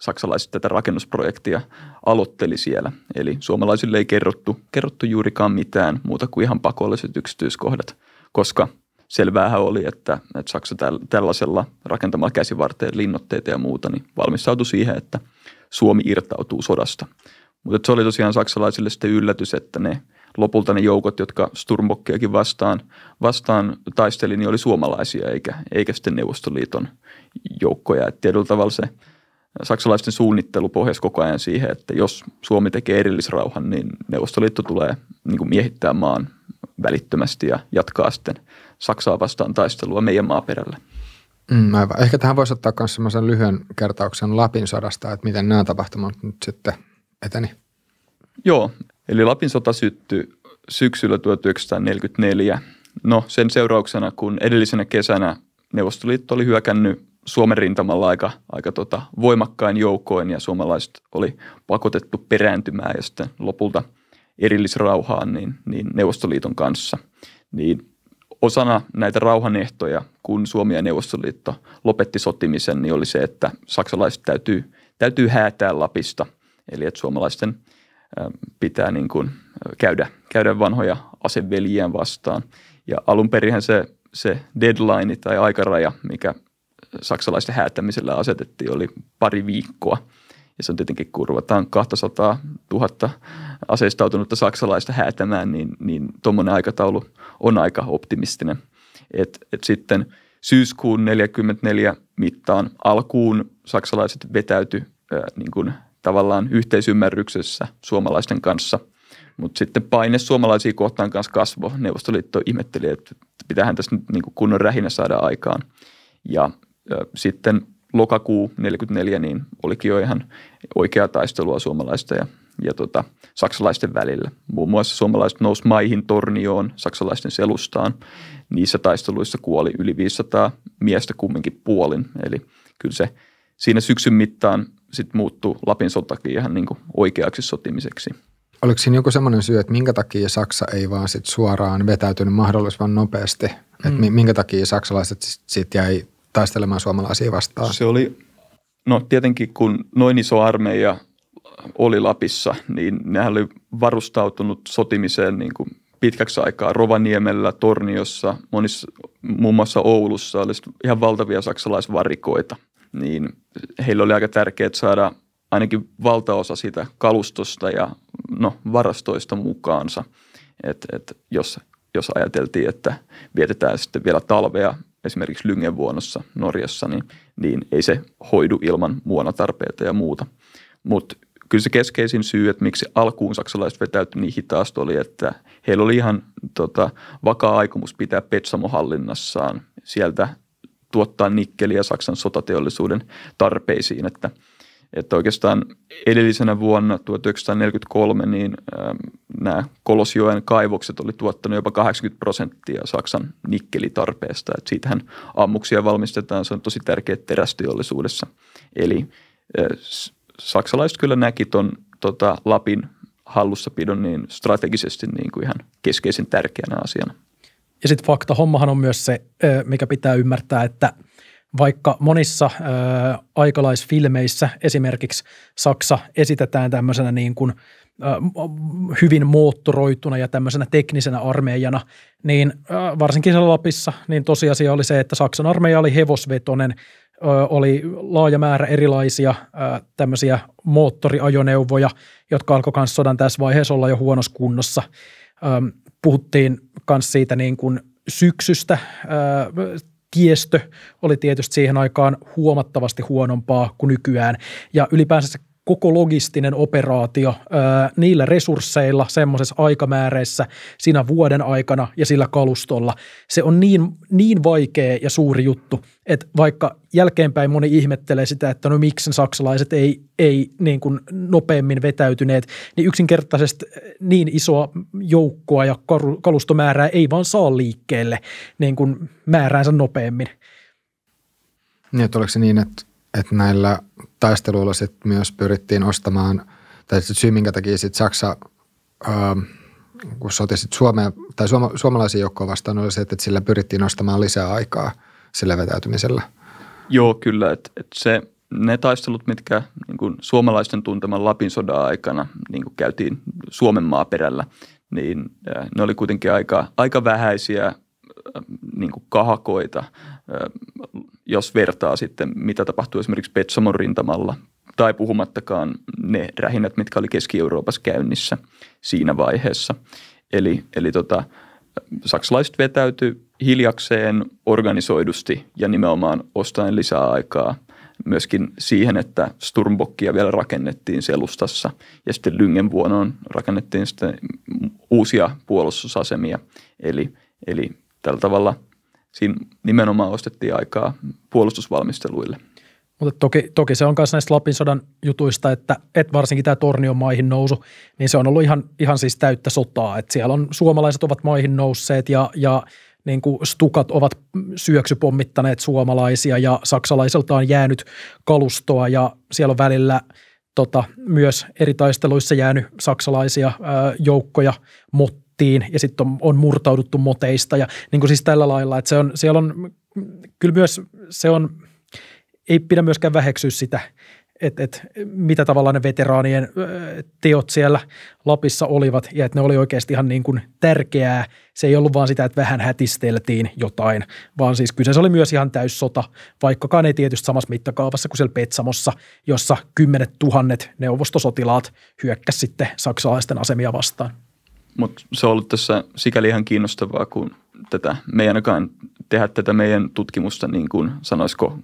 saksalaiset tätä rakennusprojektia aloitteli siellä. Eli suomalaisille ei kerrottu, kerrottu juurikaan mitään muuta kuin ihan pakolliset yksityiskohdat, koska selväähän oli, että, että Saksa tällaisella rakentamalla käsivarteen linnoitteita ja muuta, niin valmistautui siihen, että – Suomi irtautuu sodasta. Mutta se oli tosiaan saksalaisille sitten yllätys, että ne lopulta ne joukot, jotka Sturmbokkiakin vastaan, vastaan taisteli, niin oli suomalaisia eikä, eikä sitten Neuvostoliiton joukkoja. Et tietyllä tavalla se saksalaisten suunnittelu pohjasi koko ajan siihen, että jos Suomi tekee erillisrauhan, niin Neuvostoliitto tulee niin kuin miehittää maan välittömästi ja jatkaa sitten Saksaa vastaan taistelua meidän maaperällä. Mm, aivan. Ehkä tähän voisi ottaa myös sellaisen lyhyen kertauksen Lapin sodasta, että miten nämä tapahtumat nyt sitten eteni. Joo, eli Lapin sota syttyi syksyllä 1944. No sen seurauksena, kun edellisenä kesänä Neuvostoliitto oli hyökännyt Suomen rintamalla aika, aika tota, voimakkain joukoin ja suomalaiset oli pakotettu perääntymään ja sitten lopulta erillisrauhaan niin, niin Neuvostoliiton kanssa. Niin osana näitä rauhanehtoja, kun Suomi ja Neuvostoliitto lopetti sotimisen, niin oli se, että saksalaiset täytyy, täytyy häätää Lapista. Eli että suomalaisten pitää niin kuin käydä, käydä vanhoja aseveljiään vastaan. Ja alun perin se, se deadline tai aikaraja, mikä saksalaisten häätämisellä asetettiin, oli pari viikkoa – ja se on tietenkin kurvataan 200 000 aseistautunutta saksalaista häätämään, niin, niin tuommoinen aikataulu on aika optimistinen. Et, et sitten syyskuun 44 mittaan alkuun saksalaiset vetäyty ää, niin kuin tavallaan yhteisymmärryksessä suomalaisten kanssa, mutta sitten paine suomalaisia kohtaan kanssa kasvoi. Neuvostoliitto ihmetteli, että pitähän tässä nyt niin kuin kunnon rähinä saada aikaan. Ja ää, sitten – lokakuu 44 niin olikin jo ihan oikea taistelua suomalaista ja, ja tota, saksalaisten välillä. Muun muassa suomalaiset nousi maihin tornioon, saksalaisten selustaan. Niissä taisteluissa kuoli yli 500 miestä kumminkin puolin. Eli kyllä se siinä syksyn mittaan sitten muuttuu Lapin sotakin ihan niin kuin oikeaksi sotimiseksi. Oliko siinä joku semmoinen syy, että minkä takia Saksa ei vaan sit suoraan vetäytynyt mahdollisimman nopeasti? Mm. Että minkä takia saksalaiset sitten sit jäi taistelemaan suomalaisia vastaan? Se oli, no tietenkin kun noin iso armeija oli Lapissa, niin nehän oli varustautunut sotimiseen niin kuin pitkäksi aikaa Rovaniemellä, Torniossa, monissa, muun muassa Oulussa oli ihan valtavia saksalaisvarikoita. Niin heillä oli aika tärkeää saada ainakin valtaosa siitä kalustosta ja no, varastoista mukaansa. Et, et jos, jos ajateltiin, että vietetään sitten vielä talvea esimerkiksi lyngenvuonossa Norjassa, niin, niin ei se hoidu ilman muonatarpeita ja muuta. Mutta kyllä se keskeisin syy, että miksi alkuun saksalaiset vetäytyi niin hitaasti oli, että heillä oli ihan tota, vakaa aikomus pitää Petsamo hallinnassaan sieltä tuottaa nikkeliä Saksan sotateollisuuden tarpeisiin, että – että oikeastaan edellisenä vuonna 1943 niin ähm, nämä Kolosjoen kaivokset oli tuottanut jopa 80 prosenttia Saksan nikkelitarpeesta. Että siitähän ammuksia valmistetaan, se on tosi tärkeä terästeollisuudessa. Eli äh, saksalaiset kyllä näki tuon tota, Lapin hallussapidon niin strategisesti niin kuin ihan keskeisen tärkeänä asiana. Ja sitten fakta, hommahan on myös se, äh, mikä pitää ymmärtää, että – vaikka monissa ö, aikalaisfilmeissä esimerkiksi Saksa esitetään tämmöisenä niin kuin – hyvin moottoroituna ja tämmöisenä teknisenä armeijana, niin varsinkin siellä Lapissa, niin tosiasia oli se, että Saksan armeija oli hevosvetonen, oli laaja määrä erilaisia tämmöisiä moottoriajoneuvoja, jotka alkoi kanssa sodan tässä vaiheessa olla jo huonossa kunnossa. Puhuttiin myös siitä niin kuin syksystä tiestö oli tietysti siihen aikaan huomattavasti huonompaa kuin nykyään. Ja ylipäänsä se koko logistinen operaatio ää, niillä resursseilla, semmoisessa aikamääreissä, siinä vuoden aikana ja sillä kalustolla. Se on niin, niin vaikea ja suuri juttu, että vaikka jälkeenpäin moni ihmettelee sitä, että no miksi saksalaiset ei, ei niin kuin nopeammin vetäytyneet, niin yksinkertaisesti niin isoa joukkoa ja kalustomäärää ei vaan saa liikkeelle niin kuin määräänsä nopeammin. Niin, että oliko se niin, että että näillä taisteluilla sit myös pyrittiin ostamaan, tai sit syy minkä takia sit Saksa, ää, ähm, kun soti sit Suomea, tai suoma, suomalaisia joukkoja vastaan oli se, että sillä pyrittiin ostamaan lisää aikaa sillä vetäytymisellä. Joo, kyllä, että et se, ne taistelut, mitkä niin kuin suomalaisten tunteman Lapin sodan aikana niin kuin käytiin Suomen maaperällä, niin äh, ne oli kuitenkin aika, aika vähäisiä äh, niin kuin kahakoita jos vertaa sitten, mitä tapahtui esimerkiksi Petsamon rintamalla, tai puhumattakaan ne rähinnät, mitkä oli Keski-Euroopassa käynnissä siinä vaiheessa. Eli, eli tota, saksalaiset vetäytyi hiljakseen organisoidusti ja nimenomaan ostaen lisää aikaa myöskin siihen, että Sturmbokkia vielä rakennettiin Selustassa ja sitten Lyngenvuonoon rakennettiin sitten uusia puolustusasemia. Eli, eli tällä tavalla – siinä nimenomaan ostettiin aikaa puolustusvalmisteluille. Mutta toki, toki se on myös näistä Lapin sodan jutuista, että, että varsinkin tämä Tornion maihin nousu, niin se on ollut ihan, ihan siis täyttä sotaa. Että siellä on suomalaiset ovat maihin nousseet ja, ja niin kuin stukat ovat syöksypommittaneet suomalaisia ja saksalaiselta on jäänyt kalustoa ja siellä on välillä tota, myös eri taisteluissa jäänyt saksalaisia ö, joukkoja, mutta mottiin ja sitten on, on murtauduttu moteista ja niin kuin siis tällä lailla, että se on, siellä on, kyllä myös se on, ei pidä myöskään väheksyä sitä, että, että mitä tavallaan ne veteraanien teot siellä Lapissa olivat ja että ne oli oikeasti ihan niin kuin tärkeää. Se ei ollut vaan sitä, että vähän hätisteltiin jotain, vaan siis kyseessä oli myös ihan täyssota, vaikkakaan ei tietysti samassa mittakaavassa kuin siellä Petsamossa, jossa kymmenet tuhannet neuvostosotilaat hyökkäsivät sitten saksalaisten asemia vastaan. Mutta se on ollut tässä sikäli ihan kiinnostavaa, kun tätä, me ei ainakaan tehdä tätä meidän tutkimusta niin kuin sanoisiko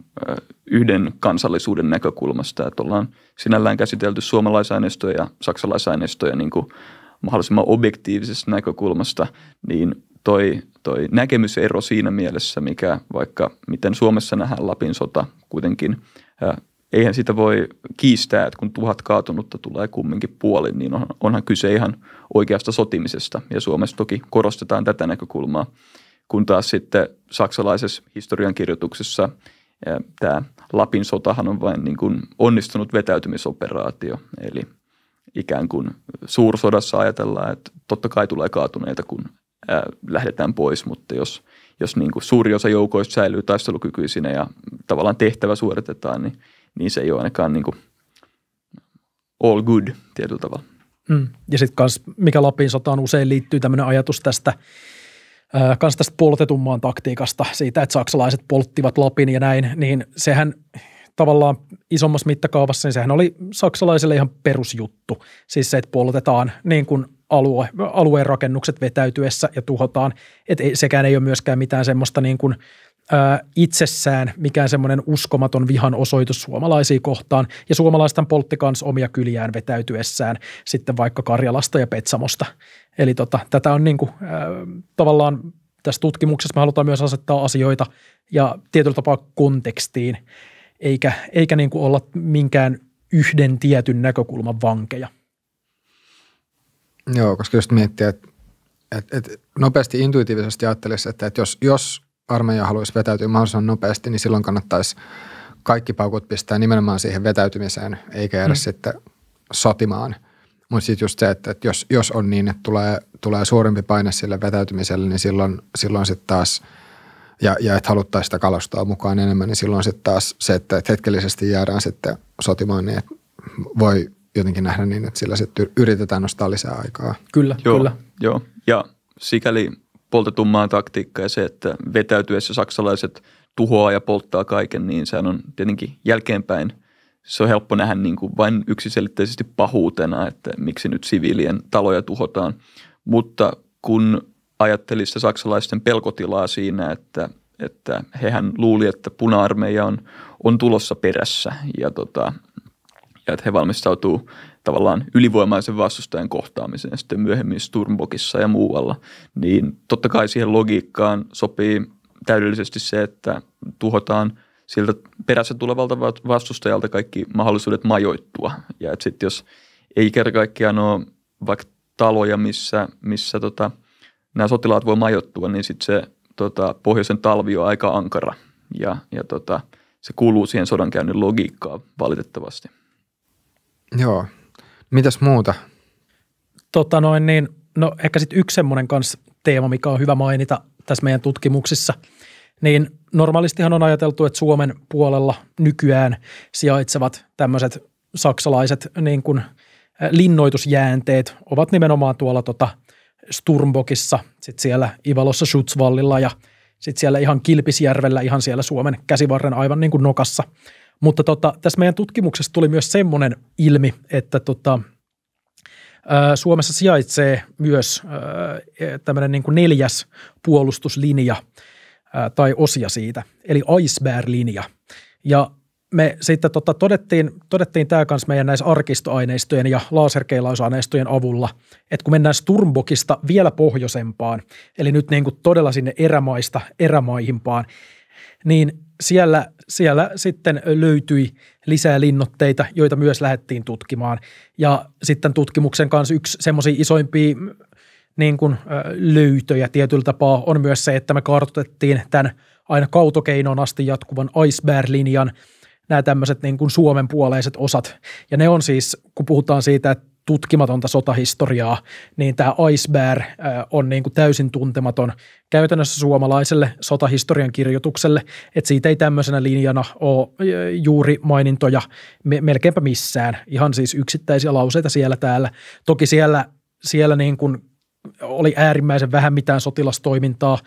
yhden kansallisuuden näkökulmasta, että ollaan sinällään käsitelty suomalaisaineistoja ja saksalaisaineistoja niin kuin mahdollisimman objektiivisesta näkökulmasta, niin toi, toi näkemysero siinä mielessä, mikä vaikka miten Suomessa nähdään Lapin sota kuitenkin eihän sitä voi kiistää, että kun tuhat kaatunutta tulee kumminkin puolin, niin onhan, onhan kyse ihan oikeasta sotimisesta. Ja Suomessa toki korostetaan tätä näkökulmaa, kun taas sitten saksalaisessa historiankirjoituksessa tämä Lapin sotahan on vain niin kuin onnistunut vetäytymisoperaatio. Eli ikään kuin suursodassa ajatellaan, että totta kai tulee kaatuneita, kun ää, lähdetään pois, mutta jos, jos niin kuin suuri osa joukoista säilyy taistelukykyisinä ja tavallaan tehtävä suoritetaan, niin – niin se ei ole ainakaan niin kuin all good tietyllä tavalla. Mm. Ja sitten kans, mikä Lapin sotaan usein liittyy tämmöinen ajatus tästä kans tästä poltetun maan taktiikasta, siitä, että saksalaiset polttivat Lapin ja näin, niin sehän tavallaan isommassa mittakaavassa, niin sehän oli saksalaisille ihan perusjuttu. Siis se, että poltetaan niin kuin alue, alueen rakennukset vetäytyessä ja tuhotaan. että sekään ei ole myöskään mitään semmoista niin kuin itsessään mikään semmoinen uskomaton vihan osoitus suomalaisia kohtaan. Ja suomalaisten poltti kans omia kyliään vetäytyessään sitten vaikka Karjalasta ja Petsamosta. Eli tota, tätä on niin kuin, äh, tavallaan tässä tutkimuksessa me halutaan myös asettaa asioita ja tietyllä tapaa kontekstiin, eikä, eikä niin kuin olla minkään yhden tietyn näkökulman vankeja. Joo, koska just miettii, että että, että nopeasti intuitiivisesti ajattelisi, että että jos, jos armeija haluaisi vetäytyä mahdollisimman nopeasti, niin silloin kannattaisi kaikki paukut pistää nimenomaan siihen vetäytymiseen, eikä jäädä mm. sitten sotimaan. Mutta sitten just se, että, että jos, jos on niin, että tulee, tulee suurempi paine sille vetäytymiselle, niin silloin, silloin sitten taas, ja, ja että haluttaisiin sitä kalastaa mukaan enemmän, niin silloin sitten taas se, että, että hetkellisesti jäädään sitten sotimaan, niin voi jotenkin nähdä niin, että sillä sitten yritetään nostaa lisää aikaa. Kyllä, joo, kyllä. Joo, ja sikäli poltetun maan taktiikka ja se, että vetäytyessä saksalaiset tuhoaa ja polttaa kaiken, niin sehän on tietenkin jälkeenpäin – se on helppo nähdä niin kuin vain yksiselitteisesti pahuutena, että miksi nyt siviilien taloja tuhotaan. Mutta kun ajattelin sitä saksalaisten pelkotilaa siinä, että, että hehän luuli, että puna-armeija on, on tulossa perässä ja, tota, ja että he valmistautuu tavallaan ylivoimaisen vastustajan kohtaamiseen sitten myöhemmin Sturmbokissa ja muualla, niin totta kai siihen logiikkaan sopii täydellisesti se, että tuhotaan sieltä perässä tulevalta vastustajalta kaikki mahdollisuudet majoittua. Ja että sitten jos ei kerta kaikkiaan ole vaikka taloja, missä, missä tota, nämä sotilaat voi majoittua, niin sitten se tota, pohjoisen talvi on aika ankara ja, ja tota, se kuuluu siihen sodankäynnin logiikkaan valitettavasti. Joo, Mitäs muuta? Tota noin niin, no ehkä sitten yksi semmoinen kanssa teema, mikä on hyvä mainita tässä meidän tutkimuksissa, niin normaalistihan on ajateltu, että Suomen puolella nykyään sijaitsevat tämmöiset saksalaiset niin kuin linnoitusjäänteet ovat nimenomaan tuolla tota Sturmbokissa, sitten siellä Ivalossa Schutzwallilla ja sitten siellä ihan Kilpisjärvellä, ihan siellä Suomen käsivarren aivan niin kuin nokassa – mutta tota, tässä meidän tutkimuksessa tuli myös semmoinen ilmi, että tota, Suomessa sijaitsee myös e, tämmöinen niin kuin neljäs puolustuslinja tai osia siitä, eli Iceberg-linja. Ja me sitten tota, todettiin, todettiin tämä kanssa meidän näissä arkistoaineistojen ja laserkeilausaineistojen avulla, että kun mennään Sturmbokista vielä pohjoisempaan, eli nyt niin kuin todella sinne erämaista erämaihimpaan, niin siellä, siellä sitten löytyi lisää linnoitteita, joita myös lähdettiin tutkimaan. Ja sitten tutkimuksen kanssa yksi semmoisia isoimpia mm, niin kuin, löytöjä tietyllä tapaa on myös se, että me kartoitettiin tämän aina kautokeinon asti jatkuvan iceberg-linjan nämä tämmöiset niin kuin Suomen puoleiset osat. Ja ne on siis, kun puhutaan siitä, että tutkimatonta sotahistoriaa, niin tämä Ice Bear on niin kuin täysin tuntematon käytännössä suomalaiselle sotahistorian kirjoitukselle, että siitä ei tämmöisenä linjana ole juuri mainintoja melkeinpä missään, ihan siis yksittäisiä lauseita siellä täällä. Toki siellä, siellä niin kuin oli äärimmäisen vähän mitään sotilastoimintaa,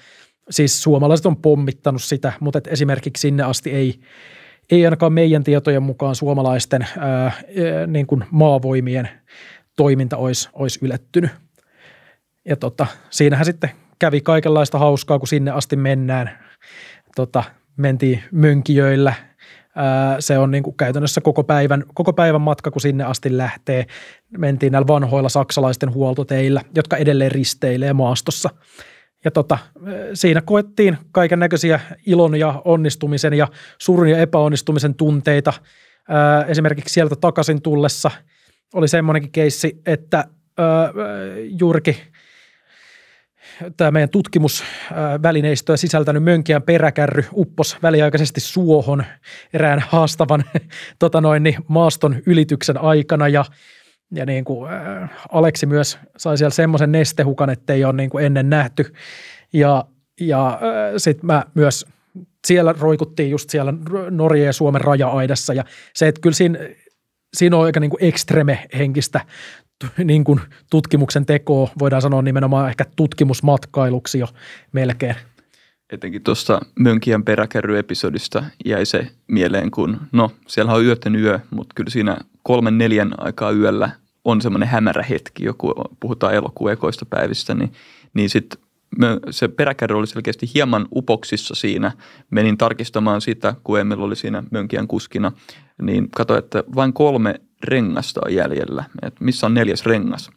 siis suomalaiset on pommittanut sitä, mutta esimerkiksi sinne asti ei, ei ainakaan meidän tietojen mukaan suomalaisten ää, niin kuin maavoimien toiminta olisi, olisi ylettynyt. Ja tota, siinähän sitten kävi kaikenlaista hauskaa, kun sinne asti mennään. Tota, mentiin mönkijöillä. se on niin kuin käytännössä koko päivän, koko päivän matka, kun sinne asti lähtee. Mentiin näillä vanhoilla saksalaisten huoltoteillä, jotka edelleen risteilee maastossa – ja tota, siinä koettiin kaiken näköisiä ilon ja onnistumisen ja surun ja epäonnistumisen tunteita. esimerkiksi sieltä takaisin tullessa oli semmoinenkin keissi, että juurikin tämä meidän tutkimusvälineistöä sisältänyt mönkiän peräkärry uppos väliaikaisesti suohon erään haastavan [laughs] tota noin, niin, maaston ylityksen aikana ja – ja niin kuin, äh, Aleksi myös sai siellä semmoisen nestehukan, että ei ole niin kuin ennen nähty. Ja, ja äh, sitten mä myös siellä roikuttiin just siellä Norjan ja Suomen raja-aidassa ja se, että kyllä siinä, siinä on aika niin kuin ekstreme-henkistä niin kuin tutkimuksen tekoa, voidaan sanoa nimenomaan ehkä tutkimusmatkailuksi jo melkein – etenkin tuosta Mönkijän peräkärry-episodista jäi se mieleen, kun no, siellä on yöten yö, mutta kyllä siinä kolmen neljän aikaa yöllä on semmoinen hämärä hetki, joku puhutaan elokuekoista päivistä, niin, niin sitten se peräkärry oli selkeästi hieman upoksissa siinä. Menin tarkistamaan sitä, kun Emil oli siinä Mönkijän kuskina, niin katsoin, että vain kolme rengasta on jäljellä, että missä on neljäs rengas.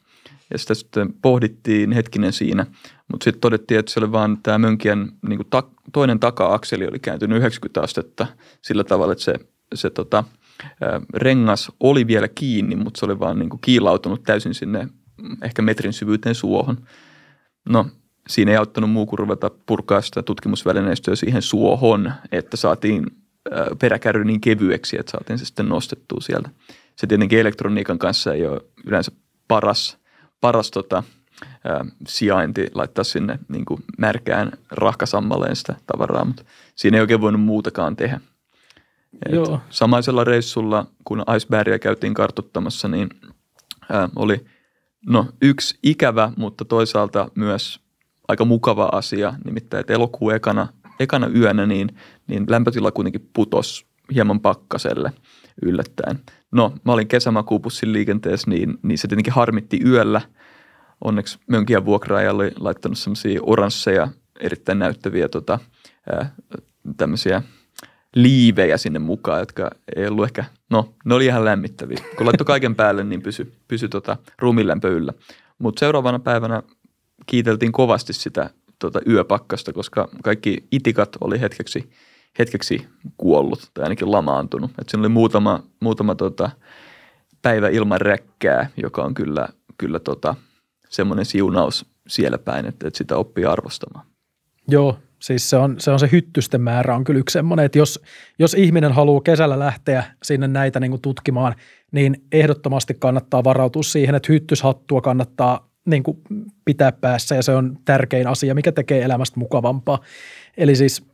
Ja sitä sitten pohdittiin hetkinen siinä, mutta sitten todettiin, että se oli vaan tämä mönkien niin ta, toinen taka-akseli oli kääntynyt 90 astetta sillä tavalla, että se, se tota, rengas oli vielä kiinni, mutta se oli vaan niin kiilautunut täysin sinne ehkä metrin syvyyteen suohon. No, siinä ei auttanut muu kuin ruveta purkaa sitä tutkimusvälineistöä siihen suohon, että saatiin peräkärry niin kevyeksi, että saatiin se sitten nostettua sieltä. Se tietenkin elektroniikan kanssa ei ole yleensä paras tota, ä, sijainti laittaa sinne niin kuin märkään rahkasammaleen sitä tavaraa, mutta siinä ei oikein voinut muutakaan tehdä. Et Joo. Samaisella reissulla, kun icebergia käytiin kartuttamassa, niin ä, oli no, yksi ikävä, mutta toisaalta myös aika mukava asia, nimittäin että elokuun ekana, ekana yönä niin, niin lämpötila kuitenkin putosi hieman pakkaselle – yllättäen. No, mä olin kesämakuupussin liikenteessä, niin, niin se tietenkin harmitti yöllä. Onneksi mönkiä vuokraaja oli laittanut semmoisia oransseja, erittäin näyttäviä tota, tämmöisiä liivejä sinne mukaan, jotka ei ollut ehkä, no ne oli ihan lämmittäviä. Kun laittoi kaiken päälle, niin pysy, pysy tota ruumilämpö yllä. Mutta seuraavana päivänä kiiteltiin kovasti sitä tota yöpakkasta, koska kaikki itikat oli hetkeksi – hetkeksi kuollut tai ainakin lamaantunut. Et siinä oli muutama, muutama tota, päivä ilman räkkää, joka on kyllä, kyllä tota, semmoinen siunaus siellä päin, että, että sitä oppii arvostamaan. Joo, siis se on se, on se hyttysten määrä on kyllä yksi semmoinen, että jos, jos ihminen haluaa kesällä lähteä sinne näitä niin kuin tutkimaan, niin ehdottomasti kannattaa varautua siihen, että hyttyshattua kannattaa niin kuin pitää päässä ja se on tärkein asia, mikä tekee elämästä mukavampaa. Eli siis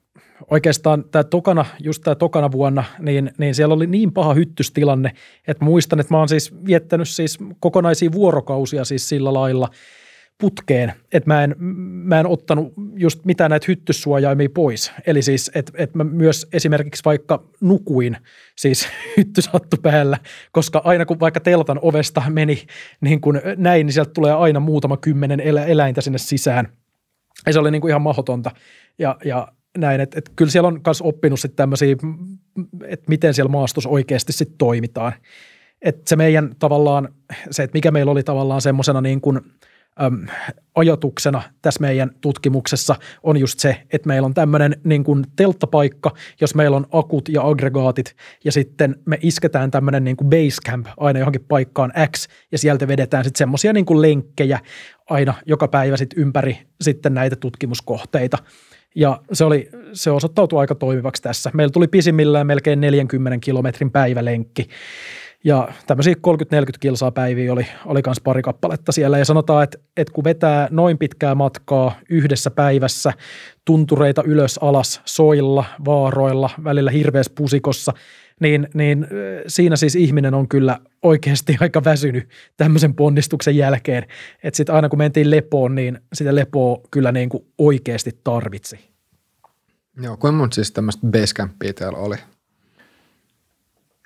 oikeastaan tämä tokana, just tämä tokana vuonna, niin, niin siellä oli niin paha hyttystilanne, että muistan, että mä oon siis viettänyt siis kokonaisia vuorokausia siis sillä lailla putkeen, että mä en, mä en ottanut just mitään näitä hyttyssuojaimia pois. Eli siis, että että mä myös esimerkiksi vaikka nukuin siis [laughs] hyttysattu päällä, koska aina kun vaikka teltan ovesta meni niin kuin näin, niin sieltä tulee aina muutama kymmenen eläintä sinne sisään. Ja se oli niin kuin ihan mahdotonta. Ja, ja näin, että, että kyllä siellä on myös oppinut sitten tämmöisiä, että miten siellä maastossa oikeasti sitten toimitaan. Että se meidän tavallaan, se, että mikä meillä oli tavallaan semmoisena niin kuin äm, ajatuksena tässä meidän tutkimuksessa on just se, että meillä on tämmöinen niin kuin telttapaikka, jos meillä on akut ja aggregaatit ja sitten me isketään tämmöinen niin kuin base camp aina johonkin paikkaan X ja sieltä vedetään sitten semmoisia niin kuin lenkkejä aina joka päivä sitten ympäri sitten näitä tutkimuskohteita – ja se, oli, se osoittautui aika toimivaksi tässä. Meillä tuli pisimmillään melkein 40 kilometrin päivälenkki. Ja tämmöisiä 30-40 kilsaa päiviä oli, oli kans pari kappaletta siellä. Ja sanotaan, että, että kun vetää noin pitkää matkaa yhdessä päivässä, tuntureita ylös alas soilla, vaaroilla, välillä hirveässä pusikossa – niin, niin siinä siis ihminen on kyllä oikeasti [laughs] aika väsynyt tämmöisen ponnistuksen jälkeen. Että sitten aina kun mentiin lepoon, niin sitä lepoa kyllä niin kuin oikeasti tarvitsi. Joo, kuinka monta siis tämmöistä basecampia täällä oli?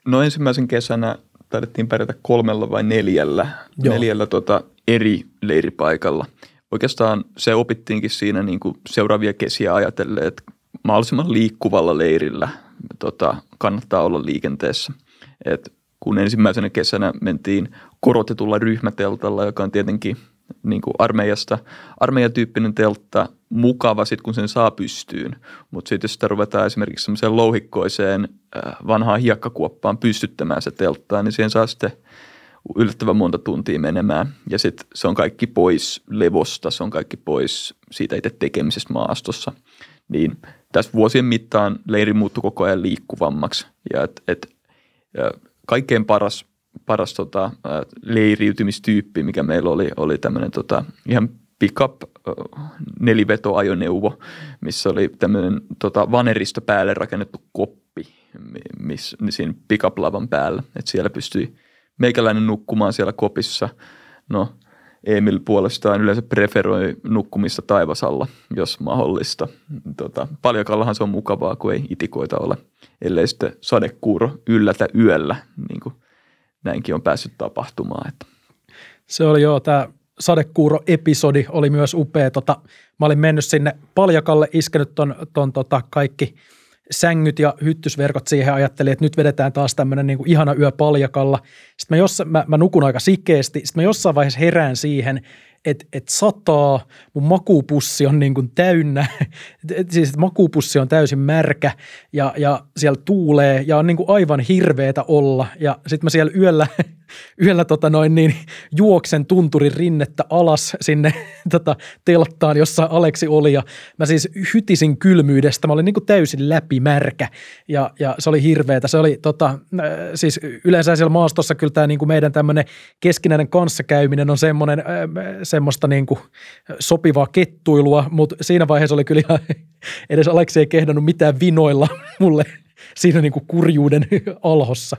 No ensimmäisen kesänä taidettiin pärjätä kolmella vai neljällä, Joo. neljällä tota eri leiripaikalla. Oikeastaan se opittiinkin siinä niin kuin seuraavia kesiä ajatellen, että mahdollisimman liikkuvalla leirillä tota, kannattaa olla liikenteessä. Et kun ensimmäisenä kesänä mentiin korotetulla ryhmäteltalla, joka on tietenkin niin kuin armeijasta, armeijatyyppinen teltta, mukava sitten kun sen saa pystyyn. Mutta sitten jos sitä ruvetaan esimerkiksi semmoiseen louhikkoiseen äh, vanhaan hiekkakuoppaan pystyttämään se teltta, niin siihen saa sitten yllättävän monta tuntia menemään. Ja sitten se on kaikki pois levosta, se on kaikki pois siitä itse tekemisestä maastossa – niin tässä vuosien mittaan leiri muuttui koko ajan liikkuvammaksi. Ja et, et, kaikkein paras, paras tota, leiriytymistyyppi, mikä meillä oli, oli tämmöinen tota, ihan pickup nelivetoajoneuvo, missä oli tämmöinen tota, vaneristo päälle rakennettu koppi miss, siinä pickup-lavan päällä. Et siellä pystyi meikäläinen nukkumaan siellä kopissa. No, Emil puolestaan yleensä preferoi nukkumista taivasalla, jos mahdollista. Tota, paljakallahan se on mukavaa, kun ei itikoita ole, ellei sitten sadekuuro yllätä yöllä, niin kuin näinkin on päässyt tapahtumaan. Että. Se oli joo, tämä sadekuuro-episodi oli myös upea. Tota, mä olin mennyt sinne paljakalle, iskenyt ton, ton tota, kaikki – sängyt ja hyttysverkot siihen ajattelin, että nyt vedetään taas tämmöinen niin kuin ihana yö paljakalla. Sitten mä, jossa, mä, mä nukun aika sikeesti, sitten mä jossain vaiheessa herään siihen, että et sataa, mun makuupussi on niin kuin täynnä, [laughs] et, siis makuupussi on täysin märkä ja, ja siellä tuulee ja on niin kuin aivan hirveetä olla. Ja sitten mä siellä yöllä [laughs] yöllä tota noin niin, juoksen tunturin rinnettä alas sinne [laughs] tota, telttaan, jossa Aleksi oli ja mä siis hytisin kylmyydestä. Mä olin niin kuin täysin läpimärkä ja, ja se oli hirveetä. Se oli tota, äh, siis yleensä siellä maastossa kyllä tämä niin kuin meidän tämmöinen keskinäinen kanssakäyminen on semmoinen, äh, semmoista niin kuin sopivaa kettuilua, mutta siinä vaiheessa oli kyllä ihan, [laughs] edes Aleksi ei kehdannut mitään vinoilla [laughs] mulle siinä niin kuin kurjuuden alhossa.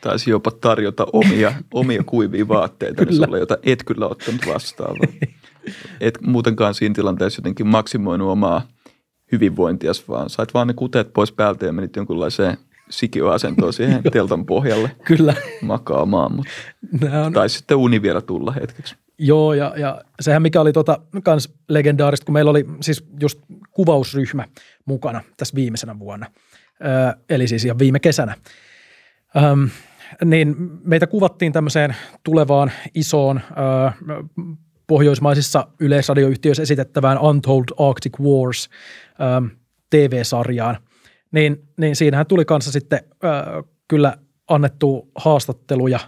Taisi jopa tarjota omia, omia kuivia vaatteita niin kyllä. sulle, jota et kyllä ottanut vastaan. Et muutenkaan siinä tilanteessa jotenkin maksimoinut omaa hyvinvointias, vaan sait vaan ne kuteet pois päältä ja menit jonkunlaiseen sikiöasentoon siihen [laughs] teltan pohjalle Kyllä. makaamaan, mutta on... taisi sitten uni vielä tulla hetkeksi. Joo, ja, ja sehän mikä oli tota, kans legendaarista, kun meillä oli siis just kuvausryhmä mukana tässä viimeisenä vuonna, öö, eli siis ihan viime kesänä, Öm, niin meitä kuvattiin tämmöiseen tulevaan isoon ö, pohjoismaisissa yleisradioyhtiöissä esitettävään Untold Arctic Wars ö, TV-sarjaan. Niin, niin siinähän tuli kanssa sitten ö, kyllä annettu haastatteluja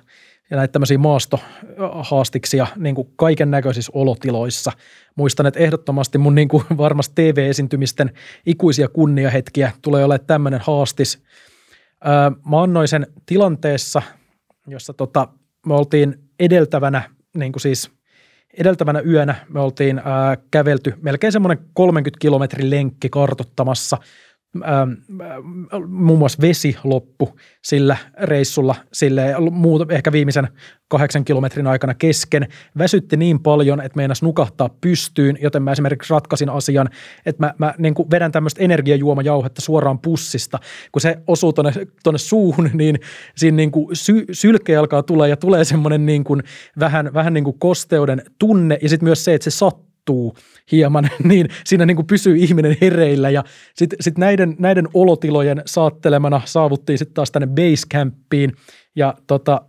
ja näitä tämmöisiä maastohaastiksia niin kuin kaiken näköisissä olotiloissa. Muistan, että ehdottomasti mun niin kuin varmasti TV-esiintymisten ikuisia kunniahetkiä tulee olemaan tämmöinen haastis – Mä annoin sen tilanteessa, jossa tota, me oltiin edeltävänä, niin kuin siis edeltävänä yönä me oltiin ää, kävelty melkein semmoinen 30 kilometrin lenkki kartottamassa – Ähm, äh, muun muassa vesi loppu sillä reissulla, sille muuta, ehkä viimeisen kahdeksan kilometrin aikana kesken. Väsytti niin paljon, että meinas nukahtaa pystyyn, joten mä esimerkiksi ratkaisin asian, että mä, mä niin kuin vedän tämmöistä energiajuomajauhetta suoraan pussista. Kun se osuu tonne, tonne suuhun, [laughs] niin siinä niin kuin sy, sylkeä alkaa tulla ja tulee semmoinen niin kuin vähän, vähän niin kuin kosteuden tunne ja sitten myös se, että se sattuu hieman, [laughs] niin siinä niin kuin pysyy ihminen hereillä. Ja sitten sit näiden, näiden olotilojen saattelemana saavuttiin sitten taas tänne basecampiin ja tota,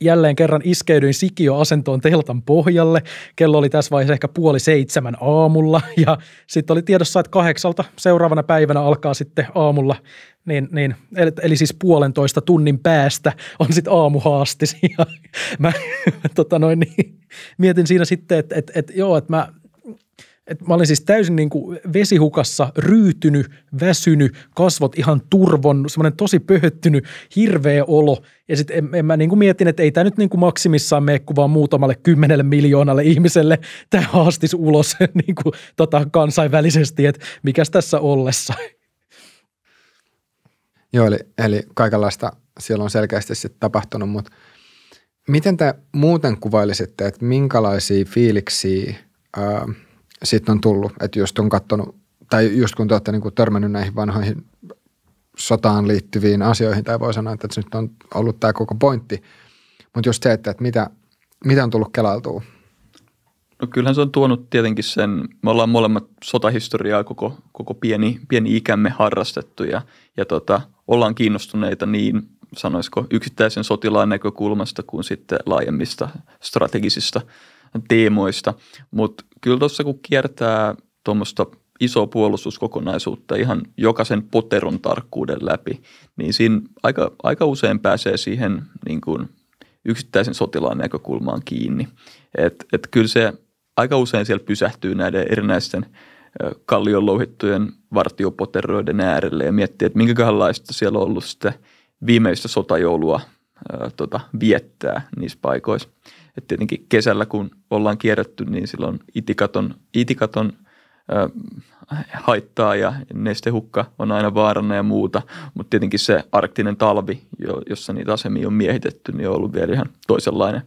jälleen kerran iskeydyin sikioasentoon teltan pohjalle. Kello oli tässä vaiheessa ehkä puoli seitsemän aamulla [laughs] ja sitten oli tiedossa, että kahdeksalta seuraavana päivänä alkaa sitten aamulla, niin, niin, eli, eli siis puolentoista tunnin päästä on sitten aamuhaastis. [laughs] Ja mä tota noin, niin, mietin siinä sitten, että et, et, joo, että mä et mä olin siis täysin niin kuin vesihukassa, ryytynyt, väsynyt, kasvot ihan turvon, semmoinen tosi pöhöttynyt, hirveä olo. Ja sitten en, en mä niin kuin mietin, että ei tämä nyt niin kuin maksimissaan mene kuin vaan muutamalle kymmenelle miljoonalle ihmiselle tämä haastis ulos [laughs] niin kuin tota kansainvälisesti, että mikäs tässä ollessa. Joo, eli, eli kaikenlaista siellä on selkeästi sitten tapahtunut, mutta miten te muuten kuvailisitte, että minkälaisia fiiliksiä – sitten on tullut, että just on katsonut, tai just kun te olette niin kuin törmännyt näihin vanhoihin sotaan liittyviin asioihin, tai voi sanoa, että se nyt on ollut tämä koko pointti, mutta just se, että, että mitä, mitä on tullut kelailtua? No kyllähän se on tuonut tietenkin sen, me ollaan molemmat sotahistoriaa koko, koko pieni, pieni ikämme harrastettu ja, ja tota, ollaan kiinnostuneita niin sanoisiko yksittäisen sotilaan näkökulmasta kuin sitten laajemmista strategisista teemoista, mutta kyllä tuossa kun kiertää tuommoista isoa puolustuskokonaisuutta ihan jokaisen poteron tarkkuuden läpi, niin siinä aika, aika usein pääsee siihen niin kuin yksittäisen sotilaan näkökulmaan kiinni. Et, et kyllä se aika usein siellä pysähtyy näiden erinäisten kallion louhittujen vartiopoteroiden äärelle ja miettii, että minkälaista siellä on ollut sitä viimeistä sotajoulua ää, tota, viettää niissä paikoissa. Et tietenkin kesällä, kun ollaan kierretty, niin silloin itikaton, itikaton ö, haittaa ja nestehukka on aina vaarana ja muuta. Mutta tietenkin se arktinen talvi, jossa niitä asemia on miehitetty, niin on ollut vielä ihan toisenlainen,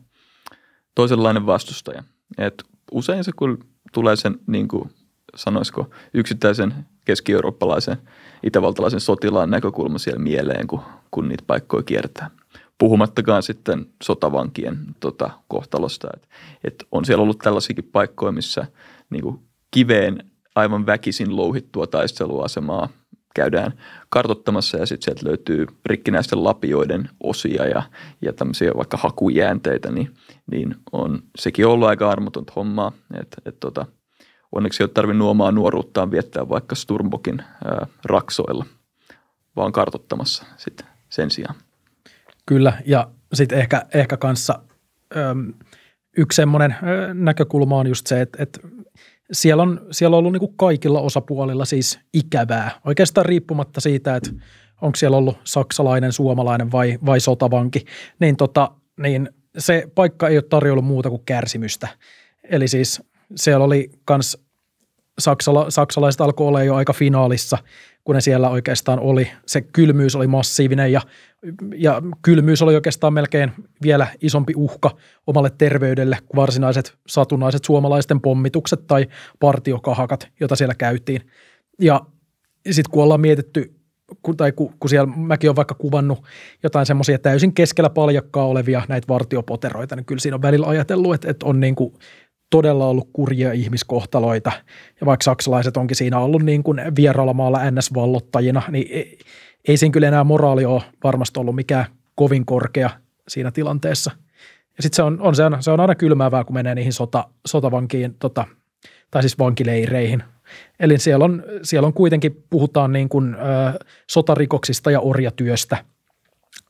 toisenlainen vastustaja. Et usein se kun tulee sen, niin kuin sanoisiko, yksittäisen keski-eurooppalaisen itävaltalaisen sotilaan näkökulma siellä mieleen, kun, kun niitä paikkoja kiertää puhumattakaan sitten sotavankien tota, kohtalosta. Et, et on siellä ollut tällaisiakin paikkoja, missä niin kuin kiveen aivan väkisin louhittua taisteluasemaa käydään kartottamassa ja sitten sieltä löytyy rikkinäisten lapioiden osia ja, ja tämmöisiä vaikka hakujäänteitä, niin, niin on sekin ollut aika armotonta hommaa. Et, et tota, onneksi ei ole tarvinnut omaa nuoruuttaan viettää vaikka Sturmbokin ää, raksoilla, vaan kartottamassa sitten sen sijaan. Kyllä, ja sitten ehkä, ehkä kanssa äm, yksi semmoinen näkökulma on just se, että, että siellä, on, siellä on ollut niin kuin kaikilla osapuolilla siis ikävää, oikeastaan riippumatta siitä, että onko siellä ollut saksalainen, suomalainen vai, vai sotavanki, niin, tota, niin se paikka ei ole tarjolla muuta kuin kärsimystä. Eli siis siellä oli kans Saksala, saksalaiset alkoi olla jo aika finaalissa, kun ne siellä oikeastaan oli. Se kylmyys oli massiivinen ja, ja kylmyys oli oikeastaan melkein vielä isompi uhka omalle terveydelle kuin varsinaiset satunnaiset suomalaisten pommitukset tai partiokahakat, joita siellä käytiin. Ja sitten kun ollaan mietitty kun, tai kun, kun siellä mäkin olen vaikka kuvannut jotain semmoisia täysin keskellä paljakkaa olevia näitä vartiopoteroita, niin kyllä siinä on välillä ajatellut, että, että on niin kuin todella ollut kurjia ihmiskohtaloita. Ja vaikka saksalaiset onkin siinä ollut niin kuin vieraalla maalla NS-vallottajina, niin ei, ei siinä kyllä enää moraali ole varmasti ollut mikään kovin korkea siinä tilanteessa. Ja sitten se on, on, se, on, se on aina kylmäävää, kun menee niihin sota, sotavankiin, tota, tai siis vankileireihin. Eli siellä on, siellä on kuitenkin, puhutaan niin kuin, ö, sotarikoksista ja orjatyöstä,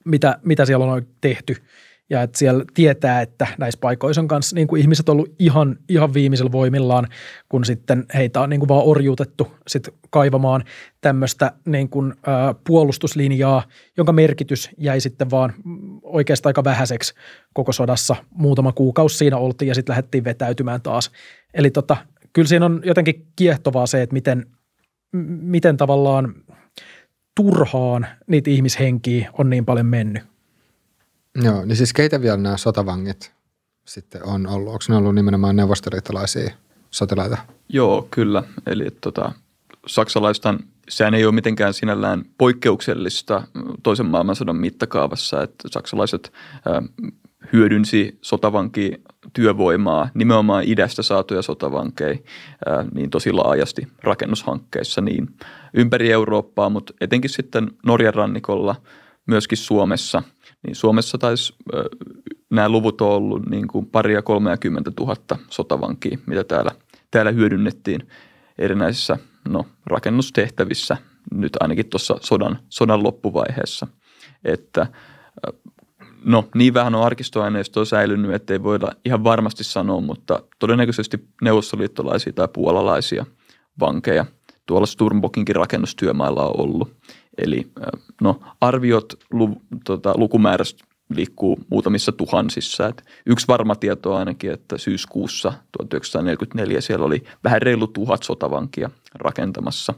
mitä, mitä siellä on tehty – ja että siellä tietää, että näissä paikoissa on kanssa niin kuin ihmiset ollut ihan, ihan viimeisellä voimillaan, kun sitten heitä on niin kuin vaan orjuutettu sit kaivamaan tämmöistä niin kuin, ä, puolustuslinjaa, jonka merkitys jäi sitten vaan oikeastaan aika vähäiseksi koko sodassa. Muutama kuukausi siinä oltiin ja sitten lähdettiin vetäytymään taas. Eli tota, kyllä siinä on jotenkin kiehtovaa se, että miten, miten tavallaan turhaan niitä ihmishenkiä on niin paljon mennyt. Joo, niin siis keitä vielä nämä sotavangit sitten on ollut? Onko ne ollut nimenomaan neuvostoliittolaisia sotilaita? Joo, kyllä. Eli tota, saksalaistan sehän ei ole mitenkään sinällään poikkeuksellista toisen maailmansodan mittakaavassa, että saksalaiset äh, hyödynsi sotavanki työvoimaa, nimenomaan idästä saatuja sotavankeja, äh, niin tosi laajasti rakennushankkeissa niin ympäri Eurooppaa, mutta etenkin sitten Norjan rannikolla, myöskin Suomessa – niin Suomessa taisi nämä luvut on ollut niin kuin paria 30 000 sotavankia, mitä täällä, täällä hyödynnettiin erinäisissä no, rakennustehtävissä nyt ainakin tuossa sodan, sodan loppuvaiheessa. Että no niin vähän on arkistoaineistoa säilynyt, ettei voida ihan varmasti sanoa, mutta todennäköisesti neuvostoliittolaisia tai puolalaisia vankeja tuolla Sturmbokinkin rakennustyömailla on ollut. Eli no, arviot lu, tota, lukumäärästä liikkuu muutamissa tuhansissa. Et yksi varma tieto on ainakin, että syyskuussa 1944 siellä oli vähän reilu tuhat sotavankia rakentamassa.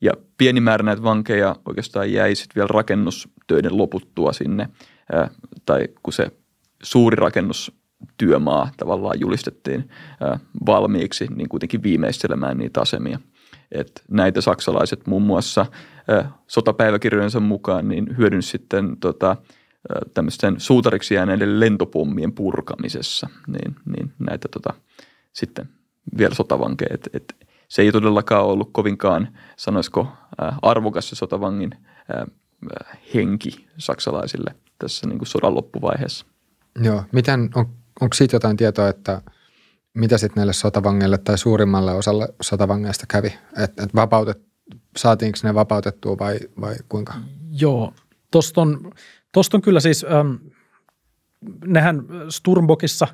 Ja pieni määrä näitä vankeja oikeastaan jäi sitten vielä rakennustöiden loputtua sinne, ää, tai kun se suuri rakennustyömaa tavallaan julistettiin ää, valmiiksi, niin kuitenkin viimeistelemään niitä asemia. Et näitä saksalaiset muun muassa – sotapäiväkirjojensa mukaan niin hyödynsi sitten tota, tämmöisten suutariksi jääneiden lentopommien purkamisessa, niin, niin näitä tota, sitten vielä sotavankeja. Et, et, se ei todellakaan ollut kovinkaan, sanoisiko, arvokas se sotavangin henki saksalaisille tässä niin kuin sodan loppuvaiheessa. Joo, miten, on, onko siitä jotain tietoa, että mitä sitten näille sotavangeille tai suurimmalle osalle sotavangeista kävi? Että et vapautettiin saatiinko ne vapautettua vai, vai kuinka? Joo, tuosta on, tost on kyllä siis, ähm, nehän Sturmbokissa,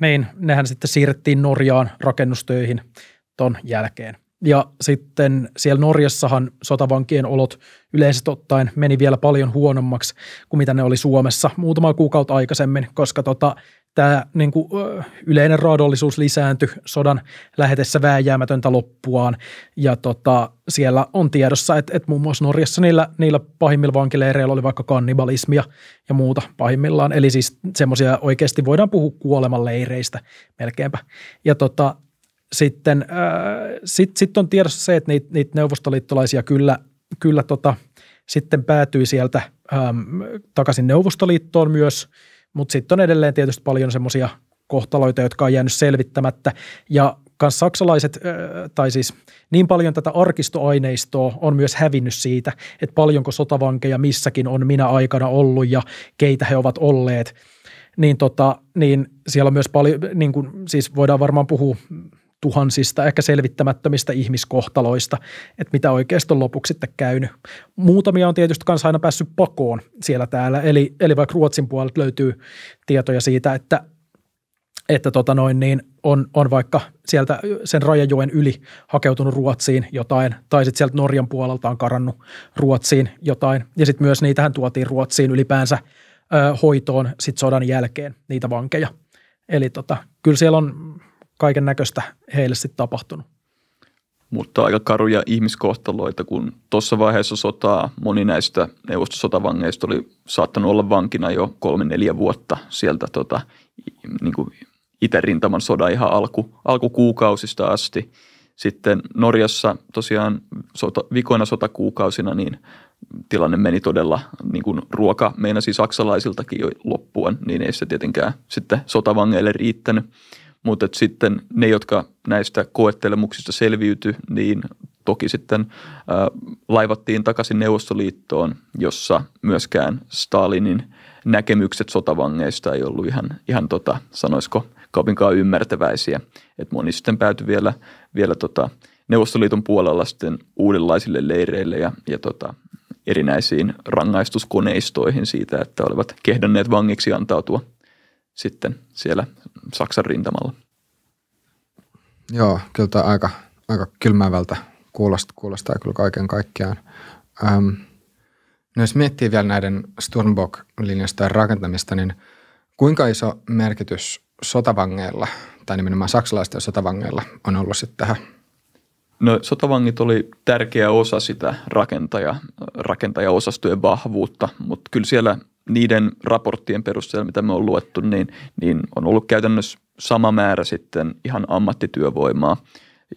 niin nehän sitten siirrettiin Norjaan rakennustöihin ton jälkeen. Ja sitten siellä Norjassahan sotavankien olot yleisesti ottaen meni vielä paljon huonommaksi kuin mitä ne oli Suomessa muutama kuukautta aikaisemmin, koska tota, tämä niin kuin, yleinen raadollisuus lisääntyi sodan lähetessä vääjäämätöntä loppuaan. Ja tota, siellä on tiedossa, että, että muun muassa Norjassa niillä, niillä pahimmilla vankileireillä oli vaikka kannibalismia ja muuta pahimmillaan. Eli siis semmoisia oikeasti voidaan puhua kuolemanleireistä melkeinpä. Ja tota, sitten äh, sit, sit on tiedossa se, että niitä, niitä neuvostoliittolaisia kyllä, kyllä tota, sitten päätyi sieltä ähm, takaisin Neuvostoliittoon myös – mutta sitten on edelleen tietysti paljon semmoisia kohtaloita, jotka on jäänyt selvittämättä. Ja myös saksalaiset, tai siis niin paljon tätä arkistoaineistoa on myös hävinnyt siitä, että paljonko sotavankeja missäkin on minä aikana ollut ja keitä he ovat olleet. Niin, tota, niin siellä on myös paljon, niin kuin, siis voidaan varmaan puhua tuhansista ehkä selvittämättömistä ihmiskohtaloista, että mitä oikeasti on lopuksi sitten käynyt. Muutamia on tietysti kanssa aina päässyt pakoon siellä täällä, eli, eli vaikka Ruotsin puolelta löytyy tietoja siitä, että että tota noin, niin on, on vaikka sieltä sen rajajoen yli hakeutunut Ruotsiin jotain, tai sitten sieltä Norjan puolelta on karannut Ruotsiin jotain. Ja sitten myös niitähän tuotiin Ruotsiin ylipäänsä ö, hoitoon sitten sodan jälkeen, niitä vankeja. Eli tota, kyllä siellä on kaiken näköistä heille sitten tapahtunut. Mutta aika karuja ihmiskohtaloita, kun tuossa vaiheessa sotaa moni näistä neuvostosotavangeista oli saattanut olla vankina jo kolme-neljä vuotta sieltä tota, niin kuin itärintaman sodan ihan alku, alkukuukausista asti. Sitten Norjassa tosiaan sota, vikoina sotakuukausina niin tilanne meni todella, niin kuin ruoka meinasi saksalaisiltakin jo loppuun niin ei se tietenkään sitten sotavangeille riittänyt. Mutta sitten ne, jotka näistä koettelemuksista selviytyi, niin toki sitten äh, laivattiin takaisin Neuvostoliittoon, jossa myöskään Stalinin näkemykset sotavangeista ei ollut ihan, ihan tota, sanoisiko, kovinkaan ymmärtäväisiä. Et moni sitten päätyi vielä, vielä tota, Neuvostoliiton puolella sitten uudenlaisille leireille ja, ja tota, erinäisiin rangaistuskoneistoihin siitä, että olivat kehdanneet vangiksi antautua – sitten siellä Saksan rintamalla. Joo, kyllä tämä aika, aika kylmävältä kuulostaa, kuulostaa kyllä kaiken kaikkiaan. Ähm, no jos miettii vielä näiden Sturmbok-linjastojen rakentamista, niin kuinka iso merkitys sotavangeilla, tai nimenomaan saksalaisten sotavangeilla, on ollut sitten tähän? No sotavangit oli tärkeä osa sitä rakentaja, rakentajaosastojen vahvuutta, mutta kyllä siellä – niiden raporttien perusteella, mitä me on luettu, niin, niin on ollut käytännössä sama määrä sitten ihan ammattityövoimaa,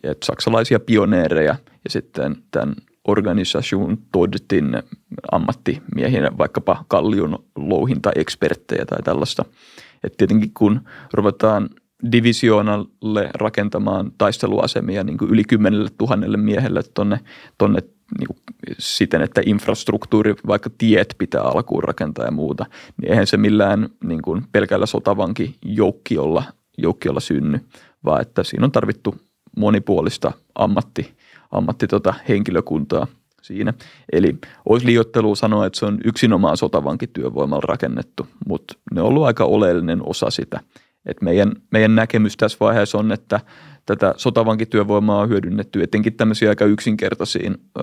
että saksalaisia pioneereja ja sitten tämän Organisation todetin ammattimiehiä, vaikkapa kallion louhintaeksperttejä tai tällaista. Et tietenkin kun ruvetaan divisioonalle rakentamaan taisteluasemia niin kuin yli kymmenelle tuhannelle miehelle tuonne tonne niin kuin siten, että infrastruktuuri, vaikka tiet pitää alkuun rakentaa ja muuta, niin eihän se millään niin kuin pelkällä sotavanki joukkiolla, joukkiolla synny, vaan että siinä on tarvittu monipuolista ammatti, ammatti tota henkilökuntaa siinä. Eli olisi liioittelua sanoa, että se on yksinomaan sotavankityövoimalla rakennettu, mutta ne on ollut aika oleellinen osa sitä. Et meidän, meidän näkemys tässä vaiheessa on, että tätä sotavankityövoimaa on hyödynnetty etenkin tämmöisiin aika yksinkertaisiin ö,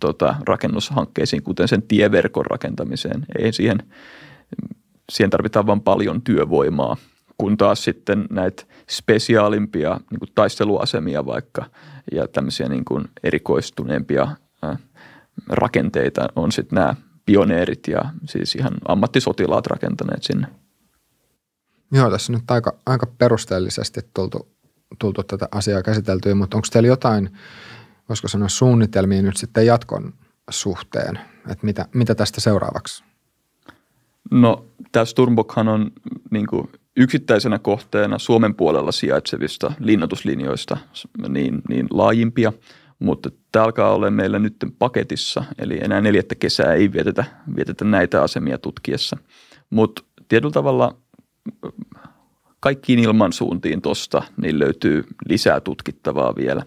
tota, rakennushankkeisiin, kuten sen tieverkon rakentamiseen. Ei siihen, siihen tarvitaan vain paljon työvoimaa, kun taas sitten näitä spesiaalimpia niin kuin taisteluasemia vaikka ja tämmöisiä niin kuin erikoistuneempia ö, rakenteita on sitten nämä pioneerit ja siis ihan ammattisotilaat rakentaneet sinne. Joo, tässä on nyt aika, aika perusteellisesti tultu tultu tätä asiaa käsiteltyä, mutta onko teillä jotain, voisiko sanoa suunnitelmia nyt sitten jatkon suhteen, että mitä, mitä tästä seuraavaksi? No tämä Sturmbokhan on niin kuin yksittäisenä kohteena Suomen puolella sijaitsevista linnoituslinjoista niin, niin laajimpia, mutta tämä alkaa olla meillä nyt paketissa, eli enää neljättä kesää ei vietetä, vietetä näitä asemia tutkiessa. Mutta tietyllä tavalla kaikkiin ilmansuuntiin tuosta, niin löytyy lisää tutkittavaa vielä.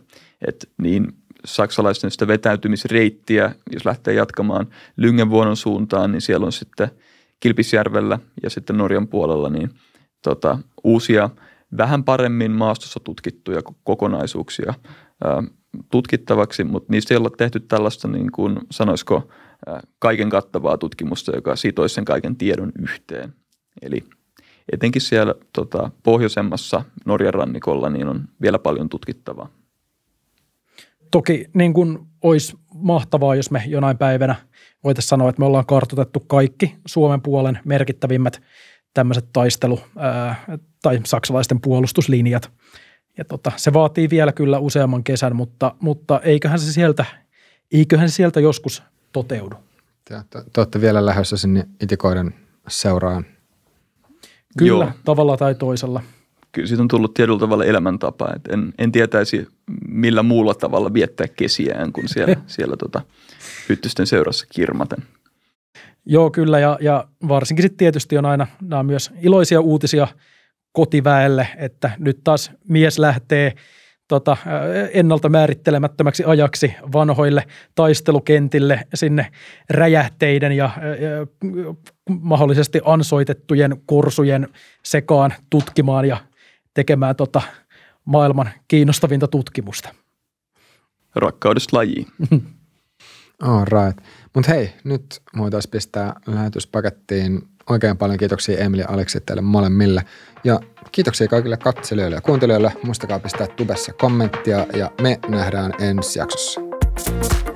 Et niin saksalaisten sitä vetäytymisreittiä, jos lähtee jatkamaan Lyngenvuonon suuntaan, niin siellä on sitten Kilpisjärvellä ja sitten Norjan puolella niin tota, uusia vähän paremmin maastossa tutkittuja kokonaisuuksia ää, tutkittavaksi, mutta niistä ei olla tehty tällaista niin kuin sanoisiko ää, kaiken kattavaa tutkimusta, joka sitoisi sen kaiken tiedon yhteen. Eli etenkin siellä tota, pohjoisemmassa Norjan rannikolla niin on vielä paljon tutkittavaa. Toki niin kuin olisi mahtavaa, jos me jonain päivänä voitaisiin sanoa, että me ollaan kartoitettu kaikki Suomen puolen merkittävimmät tämmöiset taistelu- ää, tai saksalaisten puolustuslinjat. Ja tota, se vaatii vielä kyllä useamman kesän, mutta, mutta eiköhän, se sieltä, eiköhän se sieltä joskus toteudu. Te, te, te olette vielä lähdössä sinne Itikoiden seuraan Kyllä, Joo. tavalla tai toisella. Kyllä siitä on tullut tietyllä tavalla elämäntapa. Et en, en tietäisi millä muulla tavalla viettää kesiään kuin siellä, [laughs] siellä tota, hyttysten seurassa kirmaten. Joo, kyllä ja, ja varsinkin sitten tietysti on aina nämä myös iloisia uutisia kotiväelle, että nyt taas mies lähtee tota, ennalta määrittelemättömäksi ajaksi vanhoille taistelukentille sinne räjähteiden ja, ja mahdollisesti ansoitettujen kursujen sekaan tutkimaan ja tekemään tota maailman kiinnostavinta tutkimusta. Rakkaudesta lajiin. [laughs] All right. Mutta hei, nyt voitaisiin pistää lähetyspakettiin. Oikein paljon kiitoksia Emily Aleksi teille molemmille. Ja kiitoksia kaikille katselijoille ja kuuntelijoille. Muistakaa pistää tubessa kommenttia ja me nähdään ensi jaksossa. thank you